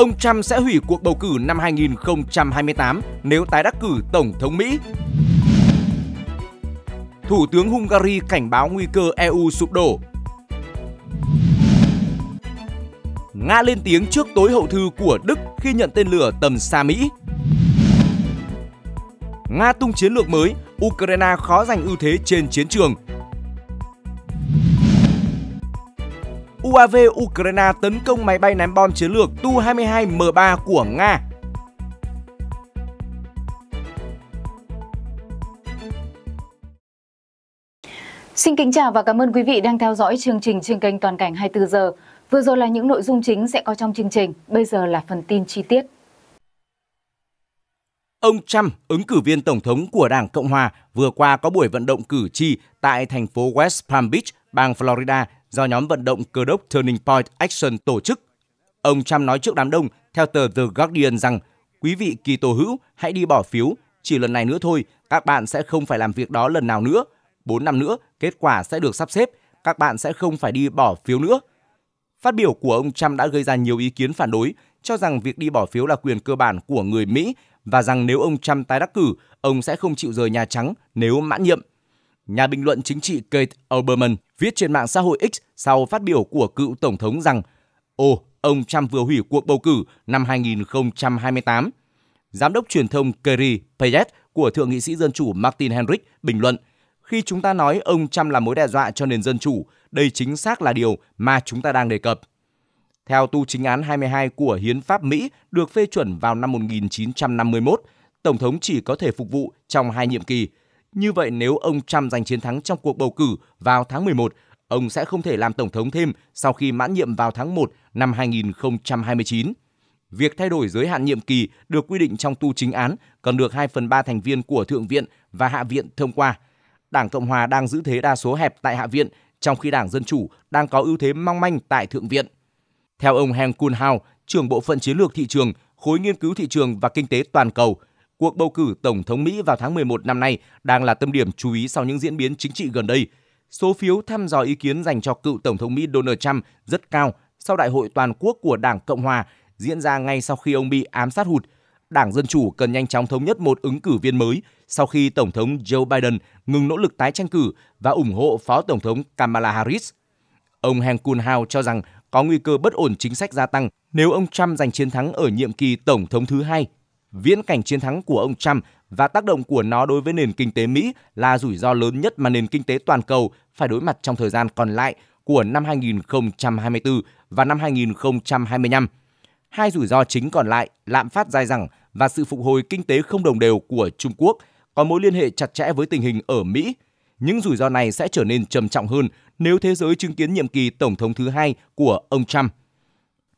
ông Trump sẽ hủy cuộc bầu cử năm 2028 nếu tái đắc cử Tổng thống Mỹ. Thủ tướng Hungary cảnh báo nguy cơ EU sụp đổ. Nga lên tiếng trước tối hậu thư của Đức khi nhận tên lửa tầm xa Mỹ. Nga tung chiến lược mới, Ukraine khó giành ưu thế trên chiến trường, UAV Ukraine tấn công máy bay ném bom chiến lược Tu-22M3 của Nga. Xin kính chào và cảm ơn quý vị đang theo dõi chương trình trên kênh Toàn cảnh 24 giờ. Vừa rồi là những nội dung chính sẽ có trong chương trình, bây giờ là phần tin chi tiết. Ông Trump, ứng cử viên tổng thống của Đảng Cộng hòa, vừa qua có buổi vận động cử tri tại thành phố West Palm Beach, bang Florida do nhóm vận động cơ đốc Turning Point Action tổ chức. Ông Trump nói trước đám đông theo tờ The Guardian rằng quý vị kỳ tổ hữu hãy đi bỏ phiếu, chỉ lần này nữa thôi, các bạn sẽ không phải làm việc đó lần nào nữa. bốn năm nữa, kết quả sẽ được sắp xếp, các bạn sẽ không phải đi bỏ phiếu nữa. Phát biểu của ông Trump đã gây ra nhiều ý kiến phản đối, cho rằng việc đi bỏ phiếu là quyền cơ bản của người Mỹ và rằng nếu ông Trump tái đắc cử, ông sẽ không chịu rời Nhà Trắng nếu mãn nhiệm nhà bình luận chính trị Kate Olbermann viết trên mạng xã hội X sau phát biểu của cựu Tổng thống rằng Ồ, ông Trump vừa hủy cuộc bầu cử năm 2028. Giám đốc truyền thông Kerry Payet của Thượng nghị sĩ Dân chủ Martin Henrich bình luận Khi chúng ta nói ông Trump là mối đe dọa cho nền dân chủ, đây chính xác là điều mà chúng ta đang đề cập. Theo tu chính án 22 của Hiến pháp Mỹ được phê chuẩn vào năm 1951, Tổng thống chỉ có thể phục vụ trong hai nhiệm kỳ – như vậy nếu ông Trump giành chiến thắng trong cuộc bầu cử vào tháng 11, ông sẽ không thể làm tổng thống thêm sau khi mãn nhiệm vào tháng 1 năm 2029. Việc thay đổi giới hạn nhiệm kỳ được quy định trong tu chính án cần được 2 phần 3 thành viên của Thượng viện và Hạ viện thông qua. Đảng Cộng hòa đang giữ thế đa số hẹp tại Hạ viện, trong khi Đảng Dân Chủ đang có ưu thế mong manh tại Thượng viện. Theo ông Hank Kun trưởng bộ phận chiến lược thị trường, khối nghiên cứu thị trường và kinh tế toàn cầu – cuộc bầu cử Tổng thống Mỹ vào tháng 11 năm nay đang là tâm điểm chú ý sau những diễn biến chính trị gần đây. Số phiếu thăm dò ý kiến dành cho cựu Tổng thống Mỹ Donald Trump rất cao sau đại hội toàn quốc của Đảng Cộng Hòa diễn ra ngay sau khi ông bị ám sát hụt. Đảng Dân Chủ cần nhanh chóng thống nhất một ứng cử viên mới sau khi Tổng thống Joe Biden ngừng nỗ lực tái tranh cử và ủng hộ Phó Tổng thống Kamala Harris. Ông Heng Kun-hao cho rằng có nguy cơ bất ổn chính sách gia tăng nếu ông Trump giành chiến thắng ở nhiệm kỳ Tổng thống thứ hai viễn cảnh chiến thắng của ông Trump và tác động của nó đối với nền kinh tế Mỹ là rủi ro lớn nhất mà nền kinh tế toàn cầu phải đối mặt trong thời gian còn lại của năm 2024 và năm 2025. Hai rủi ro chính còn lại, lạm phát dai dẳng và sự phục hồi kinh tế không đồng đều của Trung Quốc có mối liên hệ chặt chẽ với tình hình ở Mỹ. Những rủi ro này sẽ trở nên trầm trọng hơn nếu thế giới chứng kiến nhiệm kỳ tổng thống thứ hai của ông Trump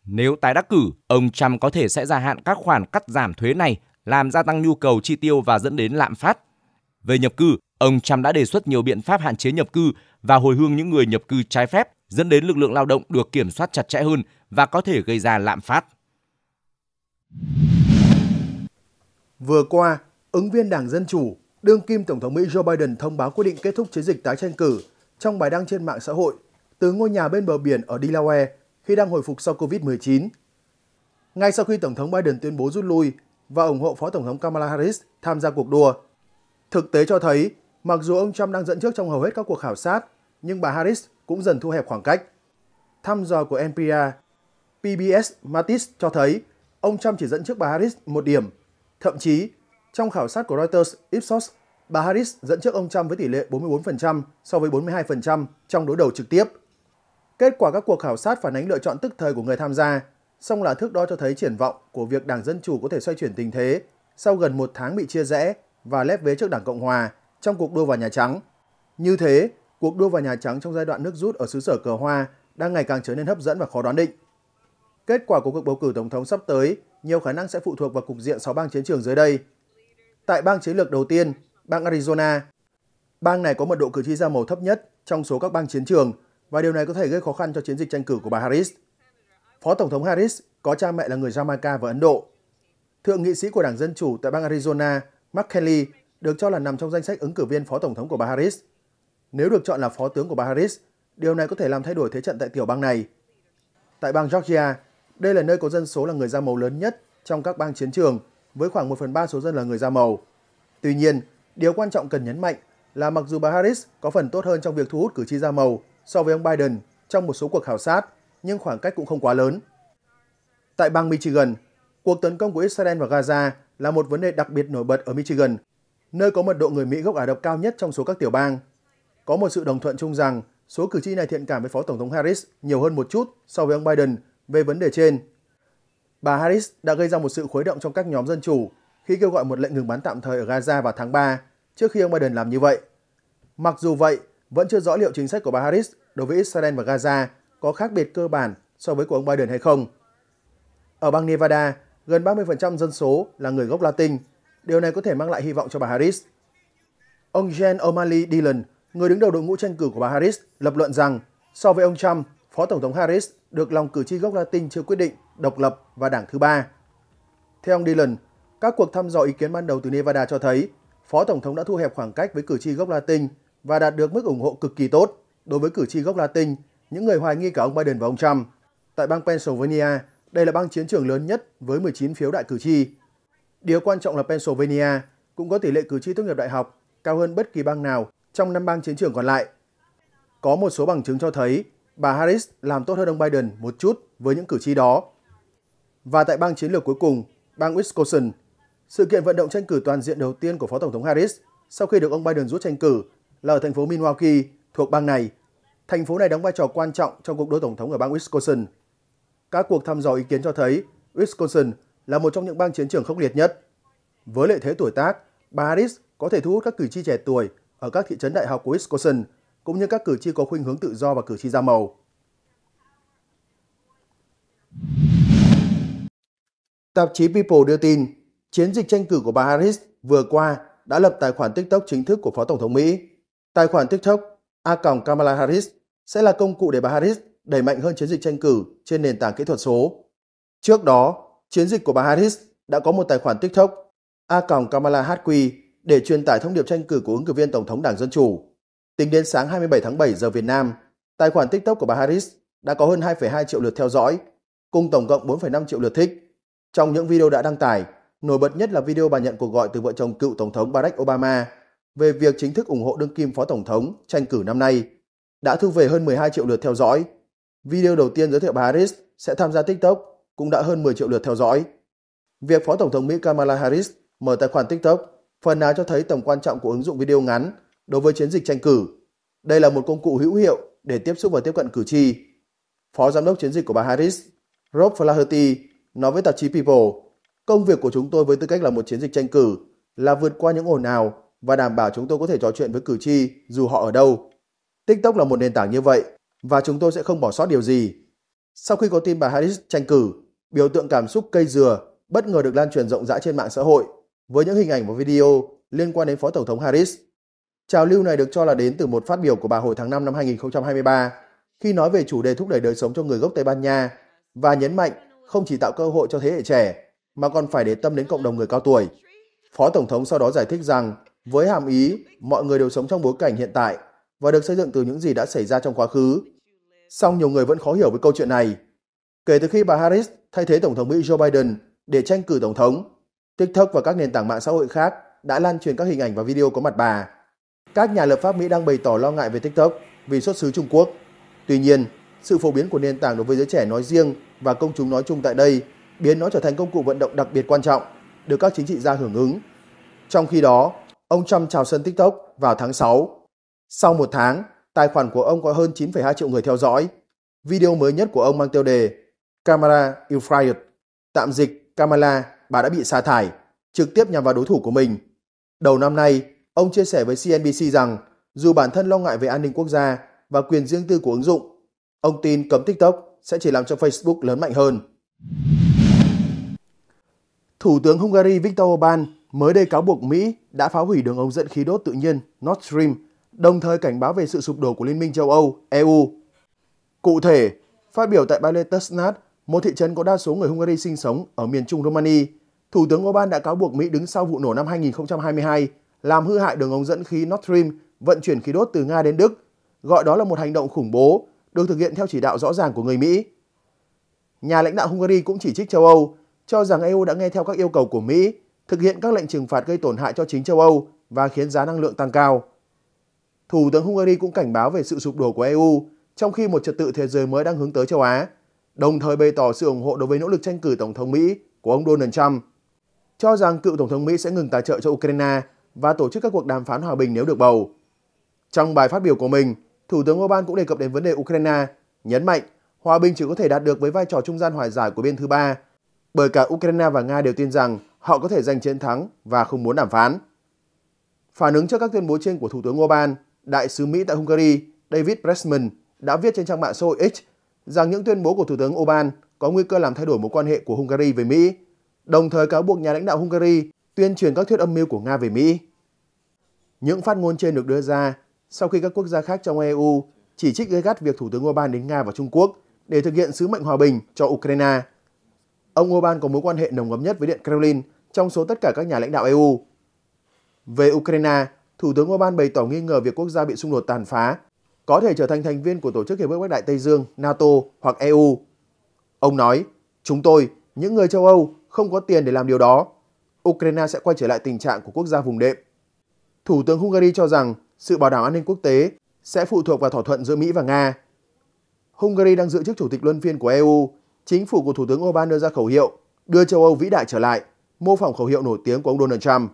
nếu tái đắc cử, ông Trump có thể sẽ gia hạn các khoản cắt giảm thuế này, làm gia tăng nhu cầu chi tiêu và dẫn đến lạm phát. Về nhập cư, ông Trump đã đề xuất nhiều biện pháp hạn chế nhập cư và hồi hương những người nhập cư trái phép, dẫn đến lực lượng lao động được kiểm soát chặt chẽ hơn và có thể gây ra lạm phát. Vừa qua, ứng viên Đảng Dân Chủ, đương kim Tổng thống Mỹ Joe Biden thông báo quyết định kết thúc chiến dịch tái tranh cử trong bài đăng trên mạng xã hội từ ngôi nhà bên bờ biển ở Delaware khi đang hồi phục sau Covid-19. Ngay sau khi Tổng thống Biden tuyên bố rút lui và ủng hộ Phó Tổng thống Kamala Harris tham gia cuộc đua, thực tế cho thấy mặc dù ông Trump đang dẫn trước trong hầu hết các cuộc khảo sát, nhưng bà Harris cũng dần thu hẹp khoảng cách. Thăm dò của NPR, PBS Mattis cho thấy ông Trump chỉ dẫn trước bà Harris một điểm. Thậm chí, trong khảo sát của Reuters Ipsos, bà Harris dẫn trước ông Trump với tỷ lệ 44% so với 42% trong đối đầu trực tiếp. Kết quả các cuộc khảo sát phản ánh lựa chọn tức thời của người tham gia, song là thước đo cho thấy triển vọng của việc Đảng Dân Chủ có thể xoay chuyển tình thế sau gần một tháng bị chia rẽ và lép vế trước Đảng Cộng Hòa trong cuộc đua vào Nhà Trắng. Như thế, cuộc đua vào Nhà Trắng trong giai đoạn nước rút ở xứ sở cờ hoa đang ngày càng trở nên hấp dẫn và khó đoán định. Kết quả của cuộc bầu cử tổng thống sắp tới nhiều khả năng sẽ phụ thuộc vào cục diện 6 bang chiến trường dưới đây. Tại bang chiến lược đầu tiên, bang Arizona, bang này có mật độ cử tri da màu thấp nhất trong số các bang chiến trường và điều này có thể gây khó khăn cho chiến dịch tranh cử của bà Harris. Phó Tổng thống Harris có cha mẹ là người Jamaica và Ấn Độ. Thượng nghị sĩ của Đảng Dân Chủ tại bang Arizona, Mark Kelly, được cho là nằm trong danh sách ứng cử viên Phó Tổng thống của bà Harris. Nếu được chọn là Phó tướng của bà Harris, điều này có thể làm thay đổi thế trận tại tiểu bang này. Tại bang Georgia, đây là nơi có dân số là người da màu lớn nhất trong các bang chiến trường, với khoảng 1 phần 3 số dân là người da màu. Tuy nhiên, điều quan trọng cần nhấn mạnh là mặc dù bà Harris có phần tốt hơn trong việc thu hút cử tri da màu, so với ông Biden trong một số cuộc khảo sát, nhưng khoảng cách cũng không quá lớn. Tại bang Michigan, cuộc tấn công của Israel vào Gaza là một vấn đề đặc biệt nổi bật ở Michigan, nơi có mật độ người Mỹ gốc Ả Rập cao nhất trong số các tiểu bang. Có một sự đồng thuận chung rằng số cử tri này thiện cảm với Phó Tổng thống Harris nhiều hơn một chút so với ông Biden về vấn đề trên. Bà Harris đã gây ra một sự khuấy động trong các nhóm dân chủ khi kêu gọi một lệnh ngừng bắn tạm thời ở Gaza vào tháng 3 trước khi ông Biden làm như vậy. Mặc dù vậy, vẫn chưa rõ liệu chính sách của bà Harris đối với Israel và Gaza có khác biệt cơ bản so với của ông Biden hay không. Ở bang Nevada, gần 30% dân số là người gốc Latin. Điều này có thể mang lại hy vọng cho bà Harris. Ông Jen O'Malley Dillon, người đứng đầu đội ngũ tranh cử của bà Harris, lập luận rằng so với ông Trump, Phó Tổng thống Harris được lòng cử tri gốc Latin chưa quyết định, độc lập và đảng thứ ba. Theo ông Dillon, các cuộc thăm dò ý kiến ban đầu từ Nevada cho thấy Phó Tổng thống đã thu hẹp khoảng cách với cử tri gốc Latin và đạt được mức ủng hộ cực kỳ tốt đối với cử tri gốc Latin, những người hoài nghi cả ông Biden và ông Trump. Tại bang Pennsylvania, đây là bang chiến trường lớn nhất với 19 phiếu đại cử tri. Điều quan trọng là Pennsylvania cũng có tỷ lệ cử tri tốt nghiệp đại học cao hơn bất kỳ bang nào trong năm bang chiến trường còn lại. Có một số bằng chứng cho thấy bà Harris làm tốt hơn ông Biden một chút với những cử tri đó. Và tại bang chiến lược cuối cùng, bang Wisconsin, sự kiện vận động tranh cử toàn diện đầu tiên của Phó Tổng thống Harris sau khi được ông Biden rút tranh cử là ở thành phố Milwaukee thuộc bang này. Thành phố này đóng vai trò quan trọng trong cuộc đua tổng thống ở bang Wisconsin. Các cuộc thăm dò ý kiến cho thấy Wisconsin là một trong những bang chiến trường khốc liệt nhất. Với lợi thế tuổi tác, bà Harris có thể thu hút các cử tri trẻ tuổi ở các thị trấn đại học của Wisconsin, cũng như các cử tri có khuynh hướng tự do và cử tri da màu. Tạp chí People đưa tin, chiến dịch tranh cử của bà Harris vừa qua đã lập tài khoản TikTok chính thức của Phó Tổng thống Mỹ Tài khoản TikTok A còng Kamala Harris sẽ là công cụ để bà Harris đẩy mạnh hơn chiến dịch tranh cử trên nền tảng kỹ thuật số. Trước đó, chiến dịch của bà Harris đã có một tài khoản TikTok A còng Kamala HQ để truyền tải thông điệp tranh cử của ứng cử viên Tổng thống Đảng Dân Chủ. Tính đến sáng 27 tháng 7 giờ Việt Nam, tài khoản TikTok của bà Harris đã có hơn 2,2 triệu lượt theo dõi, cùng tổng cộng 4,5 triệu lượt thích. Trong những video đã đăng tải, nổi bật nhất là video bà nhận cuộc gọi từ vợ chồng cựu Tổng thống Barack Obama về việc chính thức ủng hộ đương kim Phó Tổng thống tranh cử năm nay, đã thu về hơn 12 triệu lượt theo dõi. Video đầu tiên giới thiệu bà Harris sẽ tham gia TikTok cũng đã hơn 10 triệu lượt theo dõi. Việc Phó Tổng thống Mỹ Kamala Harris mở tài khoản TikTok phần nào cho thấy tầm quan trọng của ứng dụng video ngắn đối với chiến dịch tranh cử. Đây là một công cụ hữu hiệu để tiếp xúc và tiếp cận cử tri. Phó Giám đốc chiến dịch của bà Harris, Rob Flaherty, nói với tạp chí People, công việc của chúng tôi với tư cách là một chiến dịch tranh cử là vượt qua những ồn ào và đảm bảo chúng tôi có thể trò chuyện với cử tri dù họ ở đâu. TikTok là một nền tảng như vậy và chúng tôi sẽ không bỏ sót điều gì. Sau khi có tin bà Harris tranh cử, biểu tượng cảm xúc cây dừa bất ngờ được lan truyền rộng rãi trên mạng xã hội với những hình ảnh và video liên quan đến Phó Tổng thống Harris. Trào lưu này được cho là đến từ một phát biểu của bà hồi tháng 5 năm 2023 khi nói về chủ đề thúc đẩy đời sống cho người gốc Tây Ban Nha và nhấn mạnh không chỉ tạo cơ hội cho thế hệ trẻ mà còn phải để tâm đến cộng đồng người cao tuổi. Phó Tổng thống sau đó giải thích rằng với hàm ý mọi người đều sống trong bối cảnh hiện tại và được xây dựng từ những gì đã xảy ra trong quá khứ. Song nhiều người vẫn khó hiểu với câu chuyện này. Kể từ khi bà Harris thay thế Tổng thống Mỹ Joe Biden để tranh cử Tổng thống, TikTok và các nền tảng mạng xã hội khác đã lan truyền các hình ảnh và video có mặt bà. Các nhà lập pháp Mỹ đang bày tỏ lo ngại về TikTok vì xuất xứ Trung Quốc. Tuy nhiên, sự phổ biến của nền tảng đối với giới trẻ nói riêng và công chúng nói chung tại đây biến nó trở thành công cụ vận động đặc biệt quan trọng được các chính trị gia hưởng ứng. Trong khi đó, Ông Trump chào sân TikTok vào tháng 6. Sau một tháng, tài khoản của ông có hơn 9,2 triệu người theo dõi. Video mới nhất của ông mang tiêu đề Camara is fired, tạm dịch Kamala, bà đã bị sa thải, trực tiếp nhằm vào đối thủ của mình. Đầu năm nay, ông chia sẻ với CNBC rằng dù bản thân lo ngại về an ninh quốc gia và quyền riêng tư của ứng dụng, ông tin cấm TikTok sẽ chỉ làm cho Facebook lớn mạnh hơn. Thủ tướng Hungary Viktor Orbán mới đây cáo buộc Mỹ đã phá hủy đường ống dẫn khí đốt tự nhiên Nord Stream, đồng thời cảnh báo về sự sụp đổ của Liên minh châu Âu, EU. Cụ thể, phát biểu tại Balearsnad, một thị trấn có đa số người Hungary sinh sống ở miền trung Romania, Thủ tướng Orbán đã cáo buộc Mỹ đứng sau vụ nổ năm 2022 làm hư hại đường ống dẫn khí Nord Stream vận chuyển khí đốt từ Nga đến Đức, gọi đó là một hành động khủng bố được thực hiện theo chỉ đạo rõ ràng của người Mỹ. Nhà lãnh đạo Hungary cũng chỉ trích châu Âu, cho rằng EU đã nghe theo các yêu cầu của Mỹ thực hiện các lệnh trừng phạt gây tổn hại cho chính châu Âu và khiến giá năng lượng tăng cao. Thủ tướng Hungary cũng cảnh báo về sự sụp đổ của EU trong khi một trật tự thế giới mới đang hướng tới châu Á, đồng thời bày tỏ sự ủng hộ đối với nỗ lực tranh cử Tổng thống Mỹ của ông Donald Trump, cho rằng cựu Tổng thống Mỹ sẽ ngừng tài trợ cho Ukraine và tổ chức các cuộc đàm phán hòa bình nếu được bầu. Trong bài phát biểu của mình, Thủ tướng Orbán cũng đề cập đến vấn đề Ukraine, nhấn mạnh hòa bình chỉ có thể đạt được với vai trò trung gian hòa giải của bên thứ ba, bởi cả Ukraine và Nga đều tin rằng họ có thể giành chiến thắng và không muốn đàm phán. Phản ứng trước các tuyên bố trên của Thủ tướng Orbán, Đại sứ Mỹ tại Hungary David Pressman đã viết trên trang mạng xã hội X rằng những tuyên bố của Thủ tướng Orbán có nguy cơ làm thay đổi mối quan hệ của Hungary với Mỹ, đồng thời cáo buộc nhà lãnh đạo Hungary tuyên truyền các thuyết âm mưu của Nga về Mỹ. Những phát ngôn trên được đưa ra sau khi các quốc gia khác trong EU chỉ trích gây gắt việc Thủ tướng Orbán đến Nga và Trung Quốc để thực hiện sứ mệnh hòa bình cho Ukraine. Ông Orbán có mối quan hệ nồng ấm nhất với Điện Kremlin trong số tất cả các nhà lãnh đạo EU. Về Ukraine, Thủ tướng Orbán bày tỏ nghi ngờ việc quốc gia bị xung đột tàn phá có thể trở thành thành viên của Tổ chức Hiệp ước Bắc Đại Tây Dương, NATO hoặc EU. Ông nói, chúng tôi, những người châu Âu, không có tiền để làm điều đó. Ukraine sẽ quay trở lại tình trạng của quốc gia vùng đệm. Thủ tướng Hungary cho rằng sự bảo đảm an ninh quốc tế sẽ phụ thuộc vào thỏa thuận giữa Mỹ và Nga. Hungary đang giữ chức chủ tịch luân phiên của EU. Chính phủ của Thủ tướng Orbán đưa ra khẩu hiệu đưa châu Âu vĩ đại trở lại mô phỏng khẩu hiệu nổi tiếng của ông Donald Trump.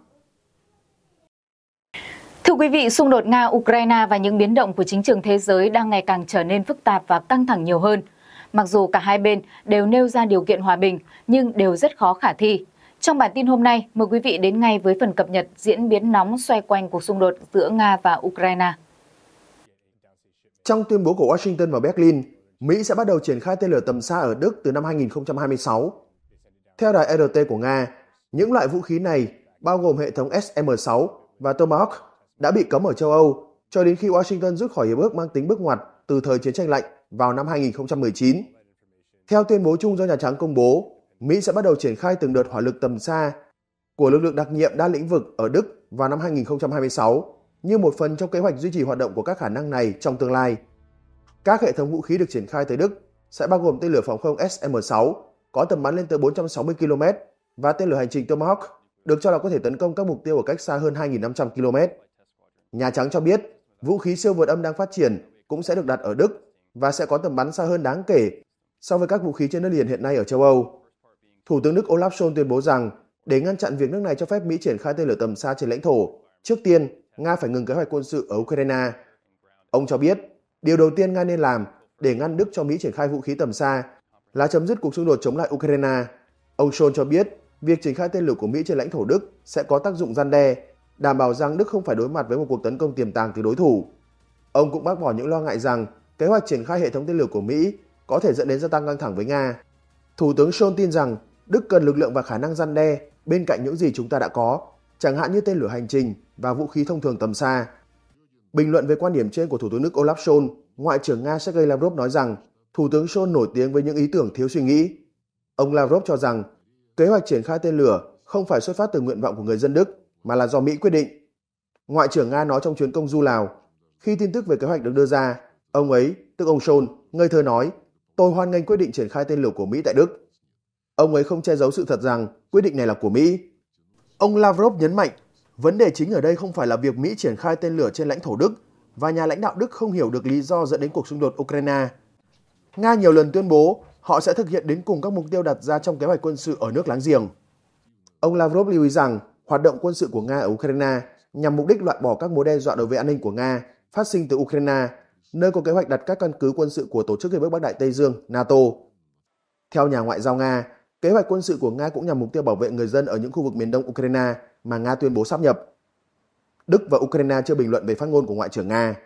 Thưa quý vị, xung đột Nga-Ukraine và những biến động của chính trường thế giới đang ngày càng trở nên phức tạp và căng thẳng nhiều hơn. Mặc dù cả hai bên đều nêu ra điều kiện hòa bình, nhưng đều rất khó khả thi. Trong bản tin hôm nay, mời quý vị đến ngay với phần cập nhật diễn biến nóng xoay quanh cuộc xung đột giữa Nga và Ukraine. Trong tuyên bố của Washington và Berlin, Mỹ sẽ bắt đầu triển khai tên lửa tầm xa ở Đức từ năm 2026. Theo đài RT của Nga, những loại vũ khí này, bao gồm hệ thống SM-6 và Tomahawk, đã bị cấm ở châu Âu cho đến khi Washington rút khỏi hiệp ước mang tính bước ngoặt từ thời chiến tranh lạnh vào năm 2019. Theo tuyên bố chung do Nhà Trắng công bố, Mỹ sẽ bắt đầu triển khai từng đợt hỏa lực tầm xa của lực lượng đặc nhiệm đa lĩnh vực ở Đức vào năm 2026 như một phần trong kế hoạch duy trì hoạt động của các khả năng này trong tương lai. Các hệ thống vũ khí được triển khai tới Đức sẽ bao gồm tên lửa phòng không SM-6 có tầm bắn lên tới 460 km và tên lửa hành trình Tomahawk được cho là có thể tấn công các mục tiêu ở cách xa hơn 2.500 km. Nhà Trắng cho biết vũ khí siêu vượt âm đang phát triển cũng sẽ được đặt ở Đức và sẽ có tầm bắn xa hơn đáng kể so với các vũ khí trên đất liền hiện nay ở châu Âu. Thủ tướng Đức Olaf Scholz tuyên bố rằng để ngăn chặn việc nước này cho phép Mỹ triển khai tên lửa tầm xa trên lãnh thổ, trước tiên Nga phải ngừng kế hoạch quân sự ở Ukraine. Ông cho biết điều đầu tiên Nga nên làm để ngăn Đức cho Mỹ triển khai vũ khí tầm xa là chấm dứt cuộc xung đột chống lại Ukraine. Ông Scholz cho biết việc triển khai tên lửa của Mỹ trên lãnh thổ Đức sẽ có tác dụng gian đe, đảm bảo rằng Đức không phải đối mặt với một cuộc tấn công tiềm tàng từ đối thủ. Ông cũng bác bỏ những lo ngại rằng kế hoạch triển khai hệ thống tên lửa của Mỹ có thể dẫn đến gia tăng căng thẳng với Nga. Thủ tướng Scholz tin rằng Đức cần lực lượng và khả năng gian đe bên cạnh những gì chúng ta đã có, chẳng hạn như tên lửa hành trình và vũ khí thông thường tầm xa. Bình luận về quan điểm trên của Thủ tướng nước Olaf Scholz, Ngoại trưởng Nga Sergei Lavrov nói rằng Thủ tướng Scholz nổi tiếng với những ý tưởng thiếu suy nghĩ. Ông Lavrov cho rằng Kế hoạch triển khai tên lửa không phải xuất phát từ nguyện vọng của người dân Đức mà là do Mỹ quyết định. Ngoại trưởng Nga nói trong chuyến công du Lào, khi tin tức về kế hoạch được đưa ra, ông ấy, tức ông Scholz, ngây thơ nói, tôi hoan nghênh quyết định triển khai tên lửa của Mỹ tại Đức. Ông ấy không che giấu sự thật rằng quyết định này là của Mỹ. Ông Lavrov nhấn mạnh, vấn đề chính ở đây không phải là việc Mỹ triển khai tên lửa trên lãnh thổ Đức và nhà lãnh đạo Đức không hiểu được lý do dẫn đến cuộc xung đột Ukraine. Nga nhiều lần tuyên bố họ sẽ thực hiện đến cùng các mục tiêu đặt ra trong kế hoạch quân sự ở nước láng giềng. Ông Lavrov lưu ý rằng hoạt động quân sự của Nga ở Ukraine nhằm mục đích loại bỏ các mối đe dọa đối với an ninh của Nga phát sinh từ Ukraine, nơi có kế hoạch đặt các căn cứ quân sự của Tổ chức Hiệp ước Bắc Đại Tây Dương NATO. Theo nhà ngoại giao Nga, kế hoạch quân sự của Nga cũng nhằm mục tiêu bảo vệ người dân ở những khu vực miền đông Ukraine mà Nga tuyên bố sáp nhập. Đức và Ukraine chưa bình luận về phát ngôn của Ngoại trưởng Nga.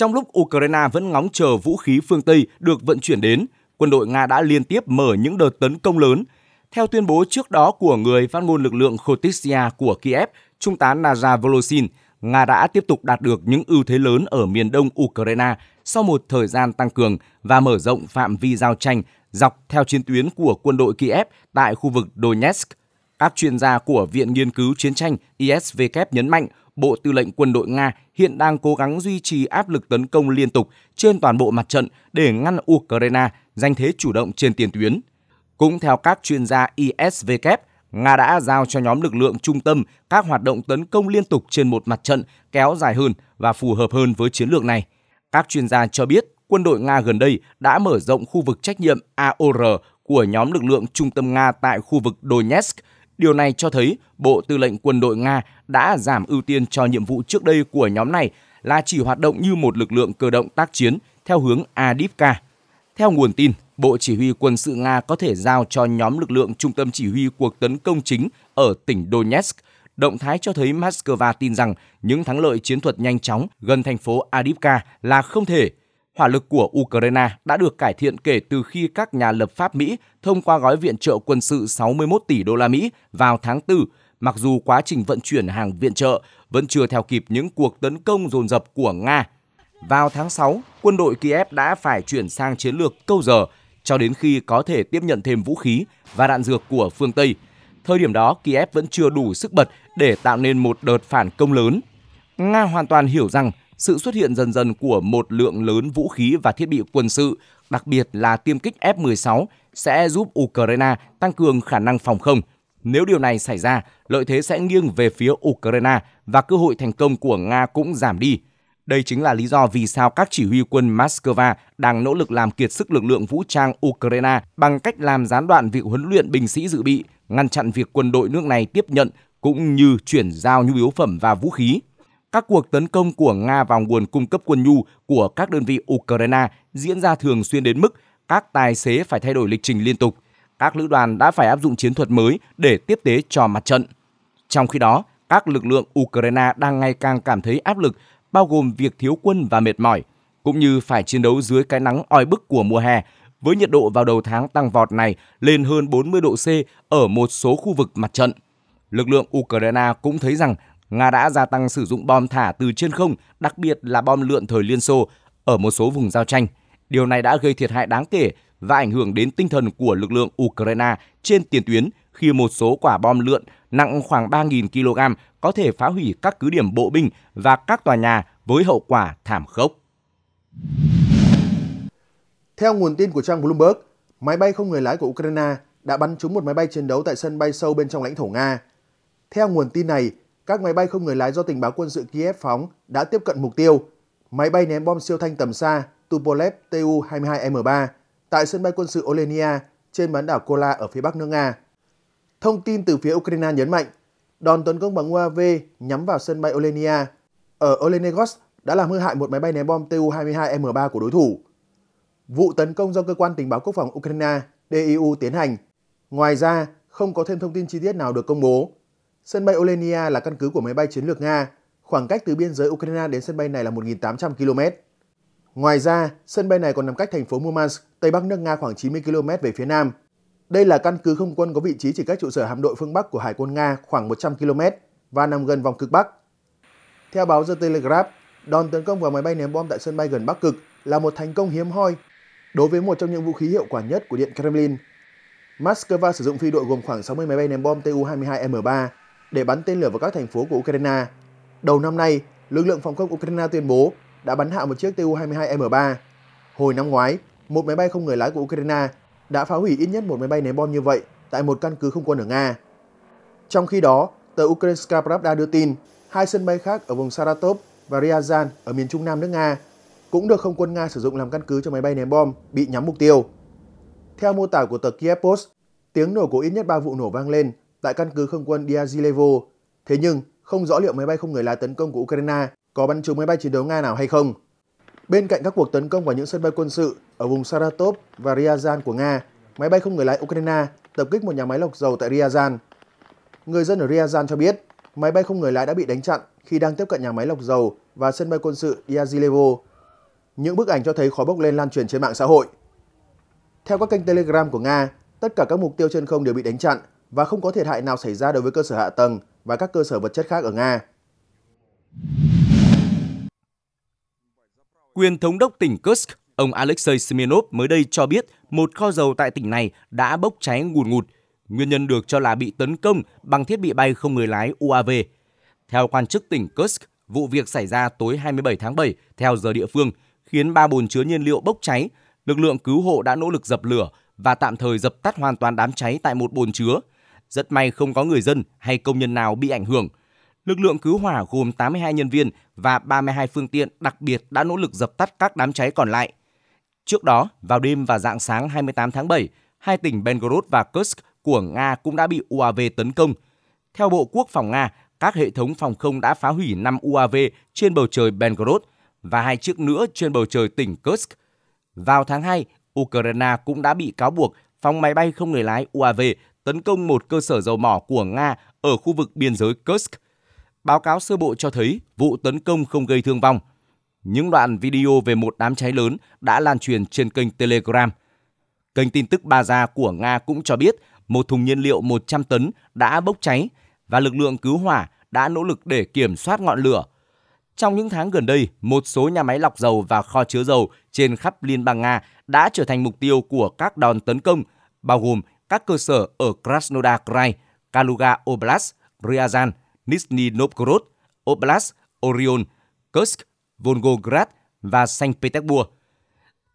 Trong lúc Ukraine vẫn ngóng chờ vũ khí phương Tây được vận chuyển đến, quân đội Nga đã liên tiếp mở những đợt tấn công lớn. Theo tuyên bố trước đó của người phát ngôn lực lượng Khotitsia của Kiev, Trung tá Naja Volosin, Nga đã tiếp tục đạt được những ưu thế lớn ở miền đông Ukraine sau một thời gian tăng cường và mở rộng phạm vi giao tranh dọc theo chiến tuyến của quân đội Kiev tại khu vực Donetsk. Các chuyên gia của Viện Nghiên cứu Chiến tranh ISVK nhấn mạnh Bộ Tư lệnh Quân đội Nga hiện đang cố gắng duy trì áp lực tấn công liên tục trên toàn bộ mặt trận để ngăn Ukraine giành thế chủ động trên tiền tuyến. Cũng theo các chuyên gia ISVK, Nga đã giao cho nhóm lực lượng trung tâm các hoạt động tấn công liên tục trên một mặt trận kéo dài hơn và phù hợp hơn với chiến lược này. Các chuyên gia cho biết quân đội Nga gần đây đã mở rộng khu vực trách nhiệm AOR của nhóm lực lượng trung tâm Nga tại khu vực Donetsk. Điều này cho thấy Bộ Tư lệnh Quân đội Nga đã giảm ưu tiên cho nhiệm vụ trước đây của nhóm này là chỉ hoạt động như một lực lượng cơ động tác chiến theo hướng Adivka. Theo nguồn tin, Bộ Chỉ huy quân sự Nga có thể giao cho nhóm lực lượng trung tâm chỉ huy cuộc tấn công chính ở tỉnh Donetsk. Động thái cho thấy Moscow tin rằng những thắng lợi chiến thuật nhanh chóng gần thành phố Adivka là không thể. Hỏa lực của Ukraine đã được cải thiện kể từ khi các nhà lập pháp Mỹ thông qua gói viện trợ quân sự 61 tỷ đô la Mỹ vào tháng 4 mặc dù quá trình vận chuyển hàng viện trợ vẫn chưa theo kịp những cuộc tấn công dồn dập của Nga. Vào tháng 6, quân đội Kiev đã phải chuyển sang chiến lược câu giờ cho đến khi có thể tiếp nhận thêm vũ khí và đạn dược của phương Tây. Thời điểm đó, Kiev vẫn chưa đủ sức bật để tạo nên một đợt phản công lớn. Nga hoàn toàn hiểu rằng sự xuất hiện dần dần của một lượng lớn vũ khí và thiết bị quân sự, đặc biệt là tiêm kích F-16, sẽ giúp Ukraine tăng cường khả năng phòng không, nếu điều này xảy ra, lợi thế sẽ nghiêng về phía Ukraine và cơ hội thành công của Nga cũng giảm đi. Đây chính là lý do vì sao các chỉ huy quân Moscow đang nỗ lực làm kiệt sức lực lượng vũ trang Ukraine bằng cách làm gián đoạn việc huấn luyện binh sĩ dự bị, ngăn chặn việc quân đội nước này tiếp nhận cũng như chuyển giao nhu yếu phẩm và vũ khí. Các cuộc tấn công của Nga vào nguồn cung cấp quân nhu của các đơn vị Ukraine diễn ra thường xuyên đến mức các tài xế phải thay đổi lịch trình liên tục – các lữ đoàn đã phải áp dụng chiến thuật mới để tiếp tế cho mặt trận. Trong khi đó, các lực lượng Ukraine đang ngày càng cảm thấy áp lực, bao gồm việc thiếu quân và mệt mỏi, cũng như phải chiến đấu dưới cái nắng oi bức của mùa hè, với nhiệt độ vào đầu tháng tăng vọt này lên hơn 40 độ C ở một số khu vực mặt trận. Lực lượng Ukraine cũng thấy rằng Nga đã gia tăng sử dụng bom thả từ trên không, đặc biệt là bom lượn thời Liên Xô, ở một số vùng giao tranh. Điều này đã gây thiệt hại đáng kể và ảnh hưởng đến tinh thần của lực lượng Ukraine trên tiền tuyến khi một số quả bom lượn nặng khoảng 3.000 kg có thể phá hủy các cứ điểm bộ binh và các tòa nhà với hậu quả thảm khốc. Theo nguồn tin của trang Bloomberg, máy bay không người lái của Ukraine đã bắn trúng một máy bay chiến đấu tại sân bay sâu bên trong lãnh thổ Nga. Theo nguồn tin này, các máy bay không người lái do tình báo quân sự Kiev phóng đã tiếp cận mục tiêu. Máy bay ném bom siêu thanh tầm xa Tupolev Tu-22M3 tại sân bay quân sự Olenia trên bán đảo Kola ở phía bắc nước Nga. Thông tin từ phía Ukraine nhấn mạnh, đòn tấn công bằng UAV nhắm vào sân bay Olenia ở Olenegos đã làm hư hại một máy bay ném bom Tu-22M3 của đối thủ. Vụ tấn công do cơ quan tình báo quốc phòng Ukraine DIU tiến hành. Ngoài ra, không có thêm thông tin chi tiết nào được công bố. Sân bay Olenia là căn cứ của máy bay chiến lược Nga, khoảng cách từ biên giới Ukraine đến sân bay này là 1.800 km. Ngoài ra, sân bay này còn nằm cách thành phố Murmansk, Tây Bắc nước Nga khoảng 90 km về phía nam. Đây là căn cứ không quân có vị trí chỉ cách trụ sở hạm đội phương Bắc của Hải quân Nga khoảng 100 km và nằm gần vòng cực Bắc. Theo báo The Telegraph, đòn tấn công vào máy bay ném bom tại sân bay gần Bắc Cực là một thành công hiếm hoi đối với một trong những vũ khí hiệu quả nhất của Điện Kremlin. Moscow sử dụng phi đội gồm khoảng 60 máy bay ném bom Tu-22M3 để bắn tên lửa vào các thành phố của Ukraine. Đầu năm nay, lực lượng phòng không Ukraine tuyên bố đã bắn hạ một chiếc Tu-22 M3. Hồi năm ngoái, một máy bay không người lái của Ukraine đã phá hủy ít nhất một máy bay ném bom như vậy tại một căn cứ không quân ở Nga. Trong khi đó, tờ Ukrainska Pravda đưa tin hai sân bay khác ở vùng Saratov và Ryazan ở miền trung nam nước Nga cũng được không quân Nga sử dụng làm căn cứ cho máy bay ném bom bị nhắm mục tiêu. Theo mô tả của tờ Kiev Post, tiếng nổ của ít nhất 3 vụ nổ vang lên tại căn cứ không quân Diazilevo, thế nhưng không rõ liệu máy bay không người lái tấn công của Ukraine có bắn trúng máy bay chiến đấu Nga nào hay không. Bên cạnh các cuộc tấn công vào những sân bay quân sự ở vùng Saratov và Ryazan của Nga, máy bay không người lái Ukraine tập kích một nhà máy lọc dầu tại Ryazan. Người dân ở Ryazan cho biết, máy bay không người lái đã bị đánh chặn khi đang tiếp cận nhà máy lọc dầu và sân bay quân sự Yazilevo. Những bức ảnh cho thấy khói bốc lên lan truyền trên mạng xã hội. Theo các kênh Telegram của Nga, tất cả các mục tiêu trên không đều bị đánh chặn và không có thiệt hại nào xảy ra đối với cơ sở hạ tầng và các cơ sở vật chất khác ở Nga. Quyền thống đốc tỉnh Kursk, ông Alexei Smirnov mới đây cho biết một kho dầu tại tỉnh này đã bốc cháy ngùn ngụt, ngụt. Nguyên nhân được cho là bị tấn công bằng thiết bị bay không người lái UAV. Theo quan chức tỉnh Kursk, vụ việc xảy ra tối 27 tháng 7 theo giờ địa phương, khiến ba bồn chứa nhiên liệu bốc cháy. Lực lượng cứu hộ đã nỗ lực dập lửa và tạm thời dập tắt hoàn toàn đám cháy tại một bồn chứa. Rất may không có người dân hay công nhân nào bị ảnh hưởng – lực lượng cứu hỏa gồm 82 nhân viên và 32 phương tiện đặc biệt đã nỗ lực dập tắt các đám cháy còn lại. Trước đó, vào đêm và dạng sáng 28 tháng 7, hai tỉnh Belgorod và Kursk của Nga cũng đã bị UAV tấn công. Theo Bộ Quốc phòng Nga, các hệ thống phòng không đã phá hủy 5 UAV trên bầu trời Belgorod và hai chiếc nữa trên bầu trời tỉnh Kursk. Vào tháng 2, Ukraine cũng đã bị cáo buộc phóng máy bay không người lái UAV tấn công một cơ sở dầu mỏ của Nga ở khu vực biên giới Kursk. Báo cáo sơ bộ cho thấy vụ tấn công không gây thương vong. Những đoạn video về một đám cháy lớn đã lan truyền trên kênh Telegram. Kênh tin tức Baza của Nga cũng cho biết một thùng nhiên liệu 100 tấn đã bốc cháy và lực lượng cứu hỏa đã nỗ lực để kiểm soát ngọn lửa. Trong những tháng gần đây, một số nhà máy lọc dầu và kho chứa dầu trên khắp Liên bang Nga đã trở thành mục tiêu của các đòn tấn công, bao gồm các cơ sở ở Krasnodar Krai, Kaluga Oblast, Ryazan Nizhny Novgorod, Oblast, Orion, Kursk, Volgograd và Saint Petersburg.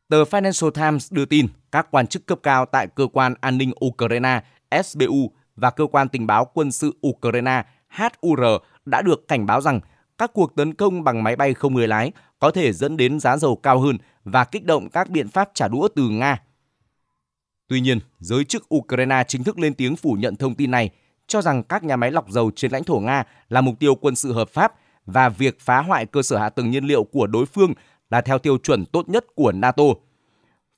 Tờ Financial Times đưa tin các quan chức cấp cao tại cơ quan an ninh Ukraine SBU và cơ quan tình báo quân sự Ukraine HUR đã được cảnh báo rằng các cuộc tấn công bằng máy bay không người lái có thể dẫn đến giá dầu cao hơn và kích động các biện pháp trả đũa từ Nga. Tuy nhiên, giới chức Ukraine chính thức lên tiếng phủ nhận thông tin này – cho rằng các nhà máy lọc dầu trên lãnh thổ Nga là mục tiêu quân sự hợp pháp và việc phá hoại cơ sở hạ tầng nhiên liệu của đối phương là theo tiêu chuẩn tốt nhất của NATO.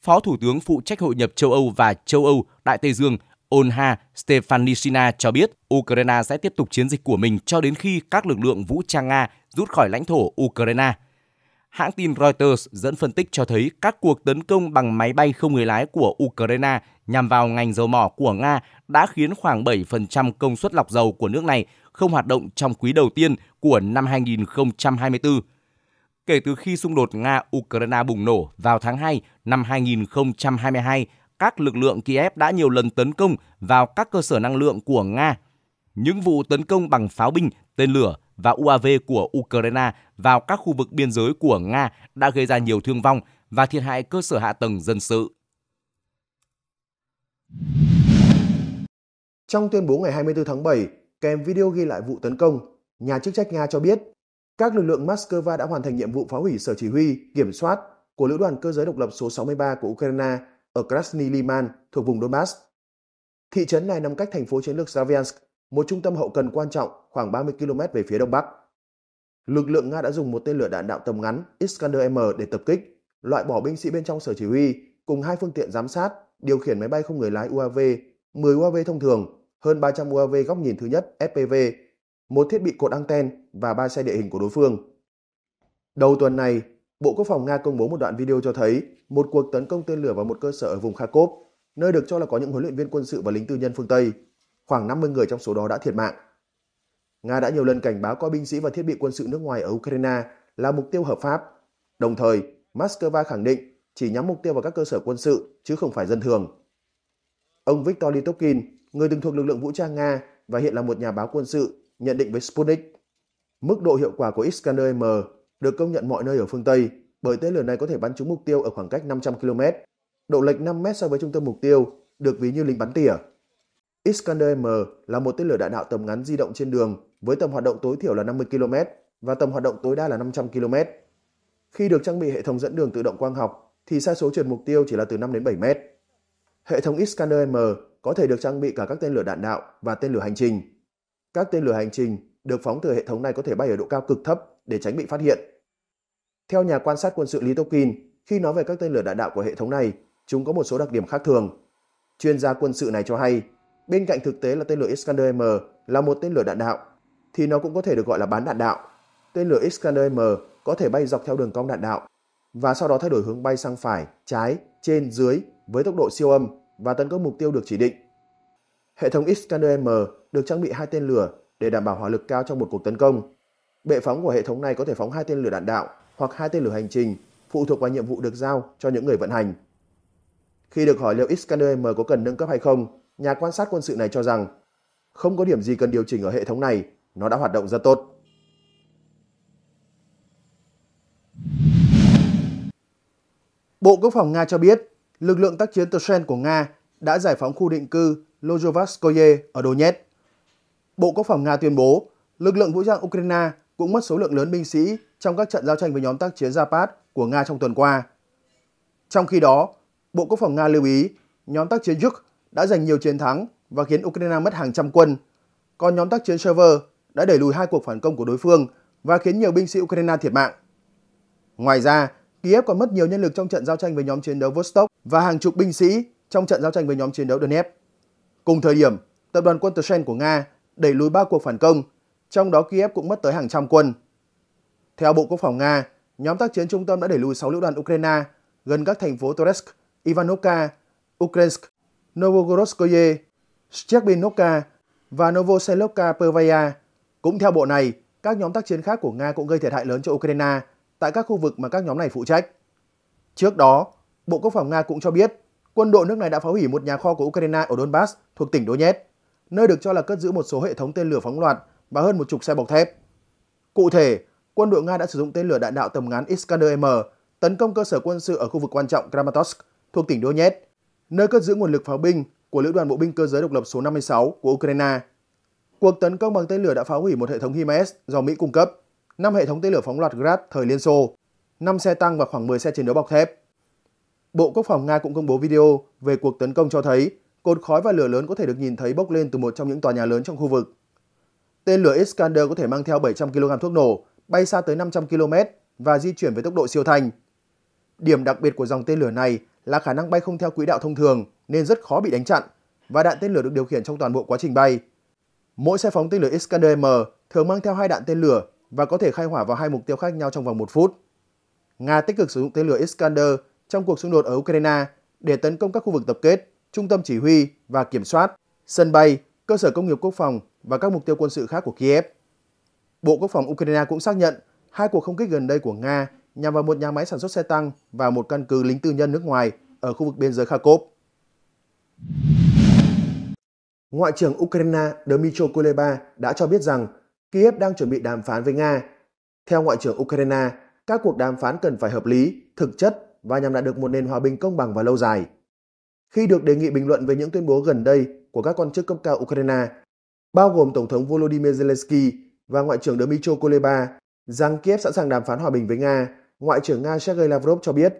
Phó Thủ tướng phụ trách hội nhập châu Âu và châu Âu Đại Tây Dương Olha Stefanishina cho biết Ukraine sẽ tiếp tục chiến dịch của mình cho đến khi các lực lượng vũ trang Nga rút khỏi lãnh thổ Ukraine. Hãng tin Reuters dẫn phân tích cho thấy các cuộc tấn công bằng máy bay không người lái của Ukraine nhằm vào ngành dầu mỏ của Nga đã khiến khoảng 7% công suất lọc dầu của nước này không hoạt động trong quý đầu tiên của năm 2024. Kể từ khi xung đột Nga-Ukraine bùng nổ vào tháng 2 năm 2022, các lực lượng Kiev đã nhiều lần tấn công vào các cơ sở năng lượng của Nga. Những vụ tấn công bằng pháo binh, tên lửa và UAV của Ukraine vào các khu vực biên giới của Nga đã gây ra nhiều thương vong và thiệt hại cơ sở hạ tầng dân sự. Trong tuyên bố ngày 24 tháng 7, kèm video ghi lại vụ tấn công, nhà chức trách Nga cho biết các lực lượng Moscow đã hoàn thành nhiệm vụ phá hủy sở chỉ huy, kiểm soát của lữ đoàn cơ giới độc lập số 63 của Ukraine ở Krasny Liman thuộc vùng Donbass. Thị trấn này nằm cách thành phố chiến lược Slaviansk, một trung tâm hậu cần quan trọng khoảng 30 km về phía đông bắc. Lực lượng Nga đã dùng một tên lửa đạn đạo tầm ngắn Iskander-M để tập kích, loại bỏ binh sĩ bên trong sở chỉ huy cùng hai phương tiện giám sát điều khiển máy bay không người lái UAV, 10 UAV thông thường, hơn 300 UAV góc nhìn thứ nhất FPV, một thiết bị cột anten và ba xe địa hình của đối phương. Đầu tuần này, Bộ Quốc phòng Nga công bố một đoạn video cho thấy một cuộc tấn công tên lửa vào một cơ sở ở vùng Kharkov, nơi được cho là có những huấn luyện viên quân sự và lính tư nhân phương Tây. Khoảng 50 người trong số đó đã thiệt mạng. Nga đã nhiều lần cảnh báo coi binh sĩ và thiết bị quân sự nước ngoài ở Ukraine là mục tiêu hợp pháp. Đồng thời, Moscow khẳng định chỉ nhắm mục tiêu vào các cơ sở quân sự chứ không phải dân thường. Ông Viktor Litopkin, người từng thuộc lực lượng vũ trang Nga và hiện là một nhà báo quân sự, nhận định với Sputnik, mức độ hiệu quả của Iskander-M được công nhận mọi nơi ở phương Tây bởi tên lửa này có thể bắn trúng mục tiêu ở khoảng cách 500 km, độ lệch 5 m so với trung tâm mục tiêu, được ví như lính bắn tỉa. Iskander-M là một tên lửa đạn đạo tầm ngắn di động trên đường với tầm hoạt động tối thiểu là 50 km và tầm hoạt động tối đa là 500 km. Khi được trang bị hệ thống dẫn đường tự động quang học thì xa số trượt mục tiêu chỉ là từ 5 đến 7 mét. Hệ thống Iskander M có thể được trang bị cả các tên lửa đạn đạo và tên lửa hành trình. Các tên lửa hành trình được phóng từ hệ thống này có thể bay ở độ cao cực thấp để tránh bị phát hiện. Theo nhà quan sát quân sự Lý Tokin, khi nói về các tên lửa đạn đạo của hệ thống này, chúng có một số đặc điểm khác thường. Chuyên gia quân sự này cho hay, bên cạnh thực tế là tên lửa Iskander M là một tên lửa đạn đạo, thì nó cũng có thể được gọi là bán đạn đạo. Tên lửa Iskander M có thể bay dọc theo đường cong đạn đạo và sau đó thay đổi hướng bay sang phải, trái, trên, dưới với tốc độ siêu âm và tấn công mục tiêu được chỉ định. Hệ thống Iskander-M được trang bị hai tên lửa để đảm bảo hỏa lực cao trong một cuộc tấn công. Bệ phóng của hệ thống này có thể phóng hai tên lửa đạn đạo hoặc hai tên lửa hành trình, phụ thuộc vào nhiệm vụ được giao cho những người vận hành. Khi được hỏi liệu Iskander-M có cần nâng cấp hay không, nhà quan sát quân sự này cho rằng không có điểm gì cần điều chỉnh ở hệ thống này, nó đã hoạt động rất tốt. Bộ Quốc phòng Nga cho biết, lực lượng tác chiến Toshen của Nga đã giải phóng khu định cư Lojovaskoye ở Donetsk. Bộ Quốc phòng Nga tuyên bố, lực lượng vũ trang Ukraine cũng mất số lượng lớn binh sĩ trong các trận giao tranh với nhóm tác chiến Zapad của Nga trong tuần qua. Trong khi đó, Bộ Quốc phòng Nga lưu ý nhóm tác chiến Yuk đã giành nhiều chiến thắng và khiến Ukraine mất hàng trăm quân, còn nhóm tác chiến Server đã đẩy lùi hai cuộc phản công của đối phương và khiến nhiều binh sĩ Ukraine thiệt mạng. Ngoài ra, Kiev còn mất nhiều nhân lực trong trận giao tranh với nhóm chiến đấu Vostok và hàng chục binh sĩ trong trận giao tranh với nhóm chiến đấu Donetsk. Cùng thời điểm, tập đoàn quân Tersen của Nga đẩy lùi ba cuộc phản công, trong đó Kiev cũng mất tới hàng trăm quân. Theo Bộ Quốc phòng Nga, nhóm tác chiến trung tâm đã đẩy lùi 6 lữ đoàn Ukraine gần các thành phố Toretsk, Ivanovka, Ukrensk, Novogorskoye, Shchebinivka và Novoselovka-Pervaya. Cũng theo bộ này, các nhóm tác chiến khác của Nga cũng gây thiệt hại lớn cho Ukraine tại các khu vực mà các nhóm này phụ trách. Trước đó, Bộ Quốc phòng Nga cũng cho biết quân đội nước này đã phá hủy một nhà kho của Ukraine ở Donbass thuộc tỉnh Donetsk, nơi được cho là cất giữ một số hệ thống tên lửa phóng loạt và hơn một chục xe bọc thép. Cụ thể, quân đội Nga đã sử dụng tên lửa đạn đạo tầm ngắn Iskander-M tấn công cơ sở quân sự ở khu vực quan trọng Kramatorsk thuộc tỉnh Donetsk, nơi cất giữ nguồn lực pháo binh của Lữ đoàn Bộ binh cơ giới độc lập số 56 của Ukraine. Cuộc tấn công bằng tên lửa đã phá hủy một hệ thống HIMARS do Mỹ cung cấp, 5 hệ thống tên lửa phóng loạt Grad thời Liên Xô, 5 xe tăng và khoảng 10 xe chiến đấu bọc thép. Bộ Quốc phòng Nga cũng công bố video về cuộc tấn công cho thấy cột khói và lửa lớn có thể được nhìn thấy bốc lên từ một trong những tòa nhà lớn trong khu vực. Tên lửa Iskander có thể mang theo 700 kg thuốc nổ, bay xa tới 500 km và di chuyển với tốc độ siêu thanh. Điểm đặc biệt của dòng tên lửa này là khả năng bay không theo quỹ đạo thông thường nên rất khó bị đánh chặn và đạn tên lửa được điều khiển trong toàn bộ quá trình bay. Mỗi xe phóng tên lửa Iskander-M thường mang theo hai đạn tên lửa và có thể khai hỏa vào hai mục tiêu khác nhau trong vòng một phút. Nga tích cực sử dụng tên lửa Iskander trong cuộc xung đột ở Ukraine để tấn công các khu vực tập kết, trung tâm chỉ huy và kiểm soát, sân bay, cơ sở công nghiệp quốc phòng và các mục tiêu quân sự khác của Kiev. Bộ Quốc phòng Ukraine cũng xác nhận hai cuộc không kích gần đây của Nga nhằm vào một nhà máy sản xuất xe tăng và một căn cứ lính tư nhân nước ngoài ở khu vực biên giới Kharkov. Ngoại trưởng Ukraine Dmytro Kuleba đã cho biết rằng Kiev đang chuẩn bị đàm phán với Nga. Theo Ngoại trưởng Ukraine, các cuộc đàm phán cần phải hợp lý, thực chất và nhằm đạt được một nền hòa bình công bằng và lâu dài. Khi được đề nghị bình luận về những tuyên bố gần đây của các quan chức cấp cao Ukraine, bao gồm Tổng thống Volodymyr Zelensky và Ngoại trưởng Dmytro Kuleba, rằng Kiev sẵn sàng đàm phán hòa bình với Nga, Ngoại trưởng Nga Sergei Lavrov cho biết,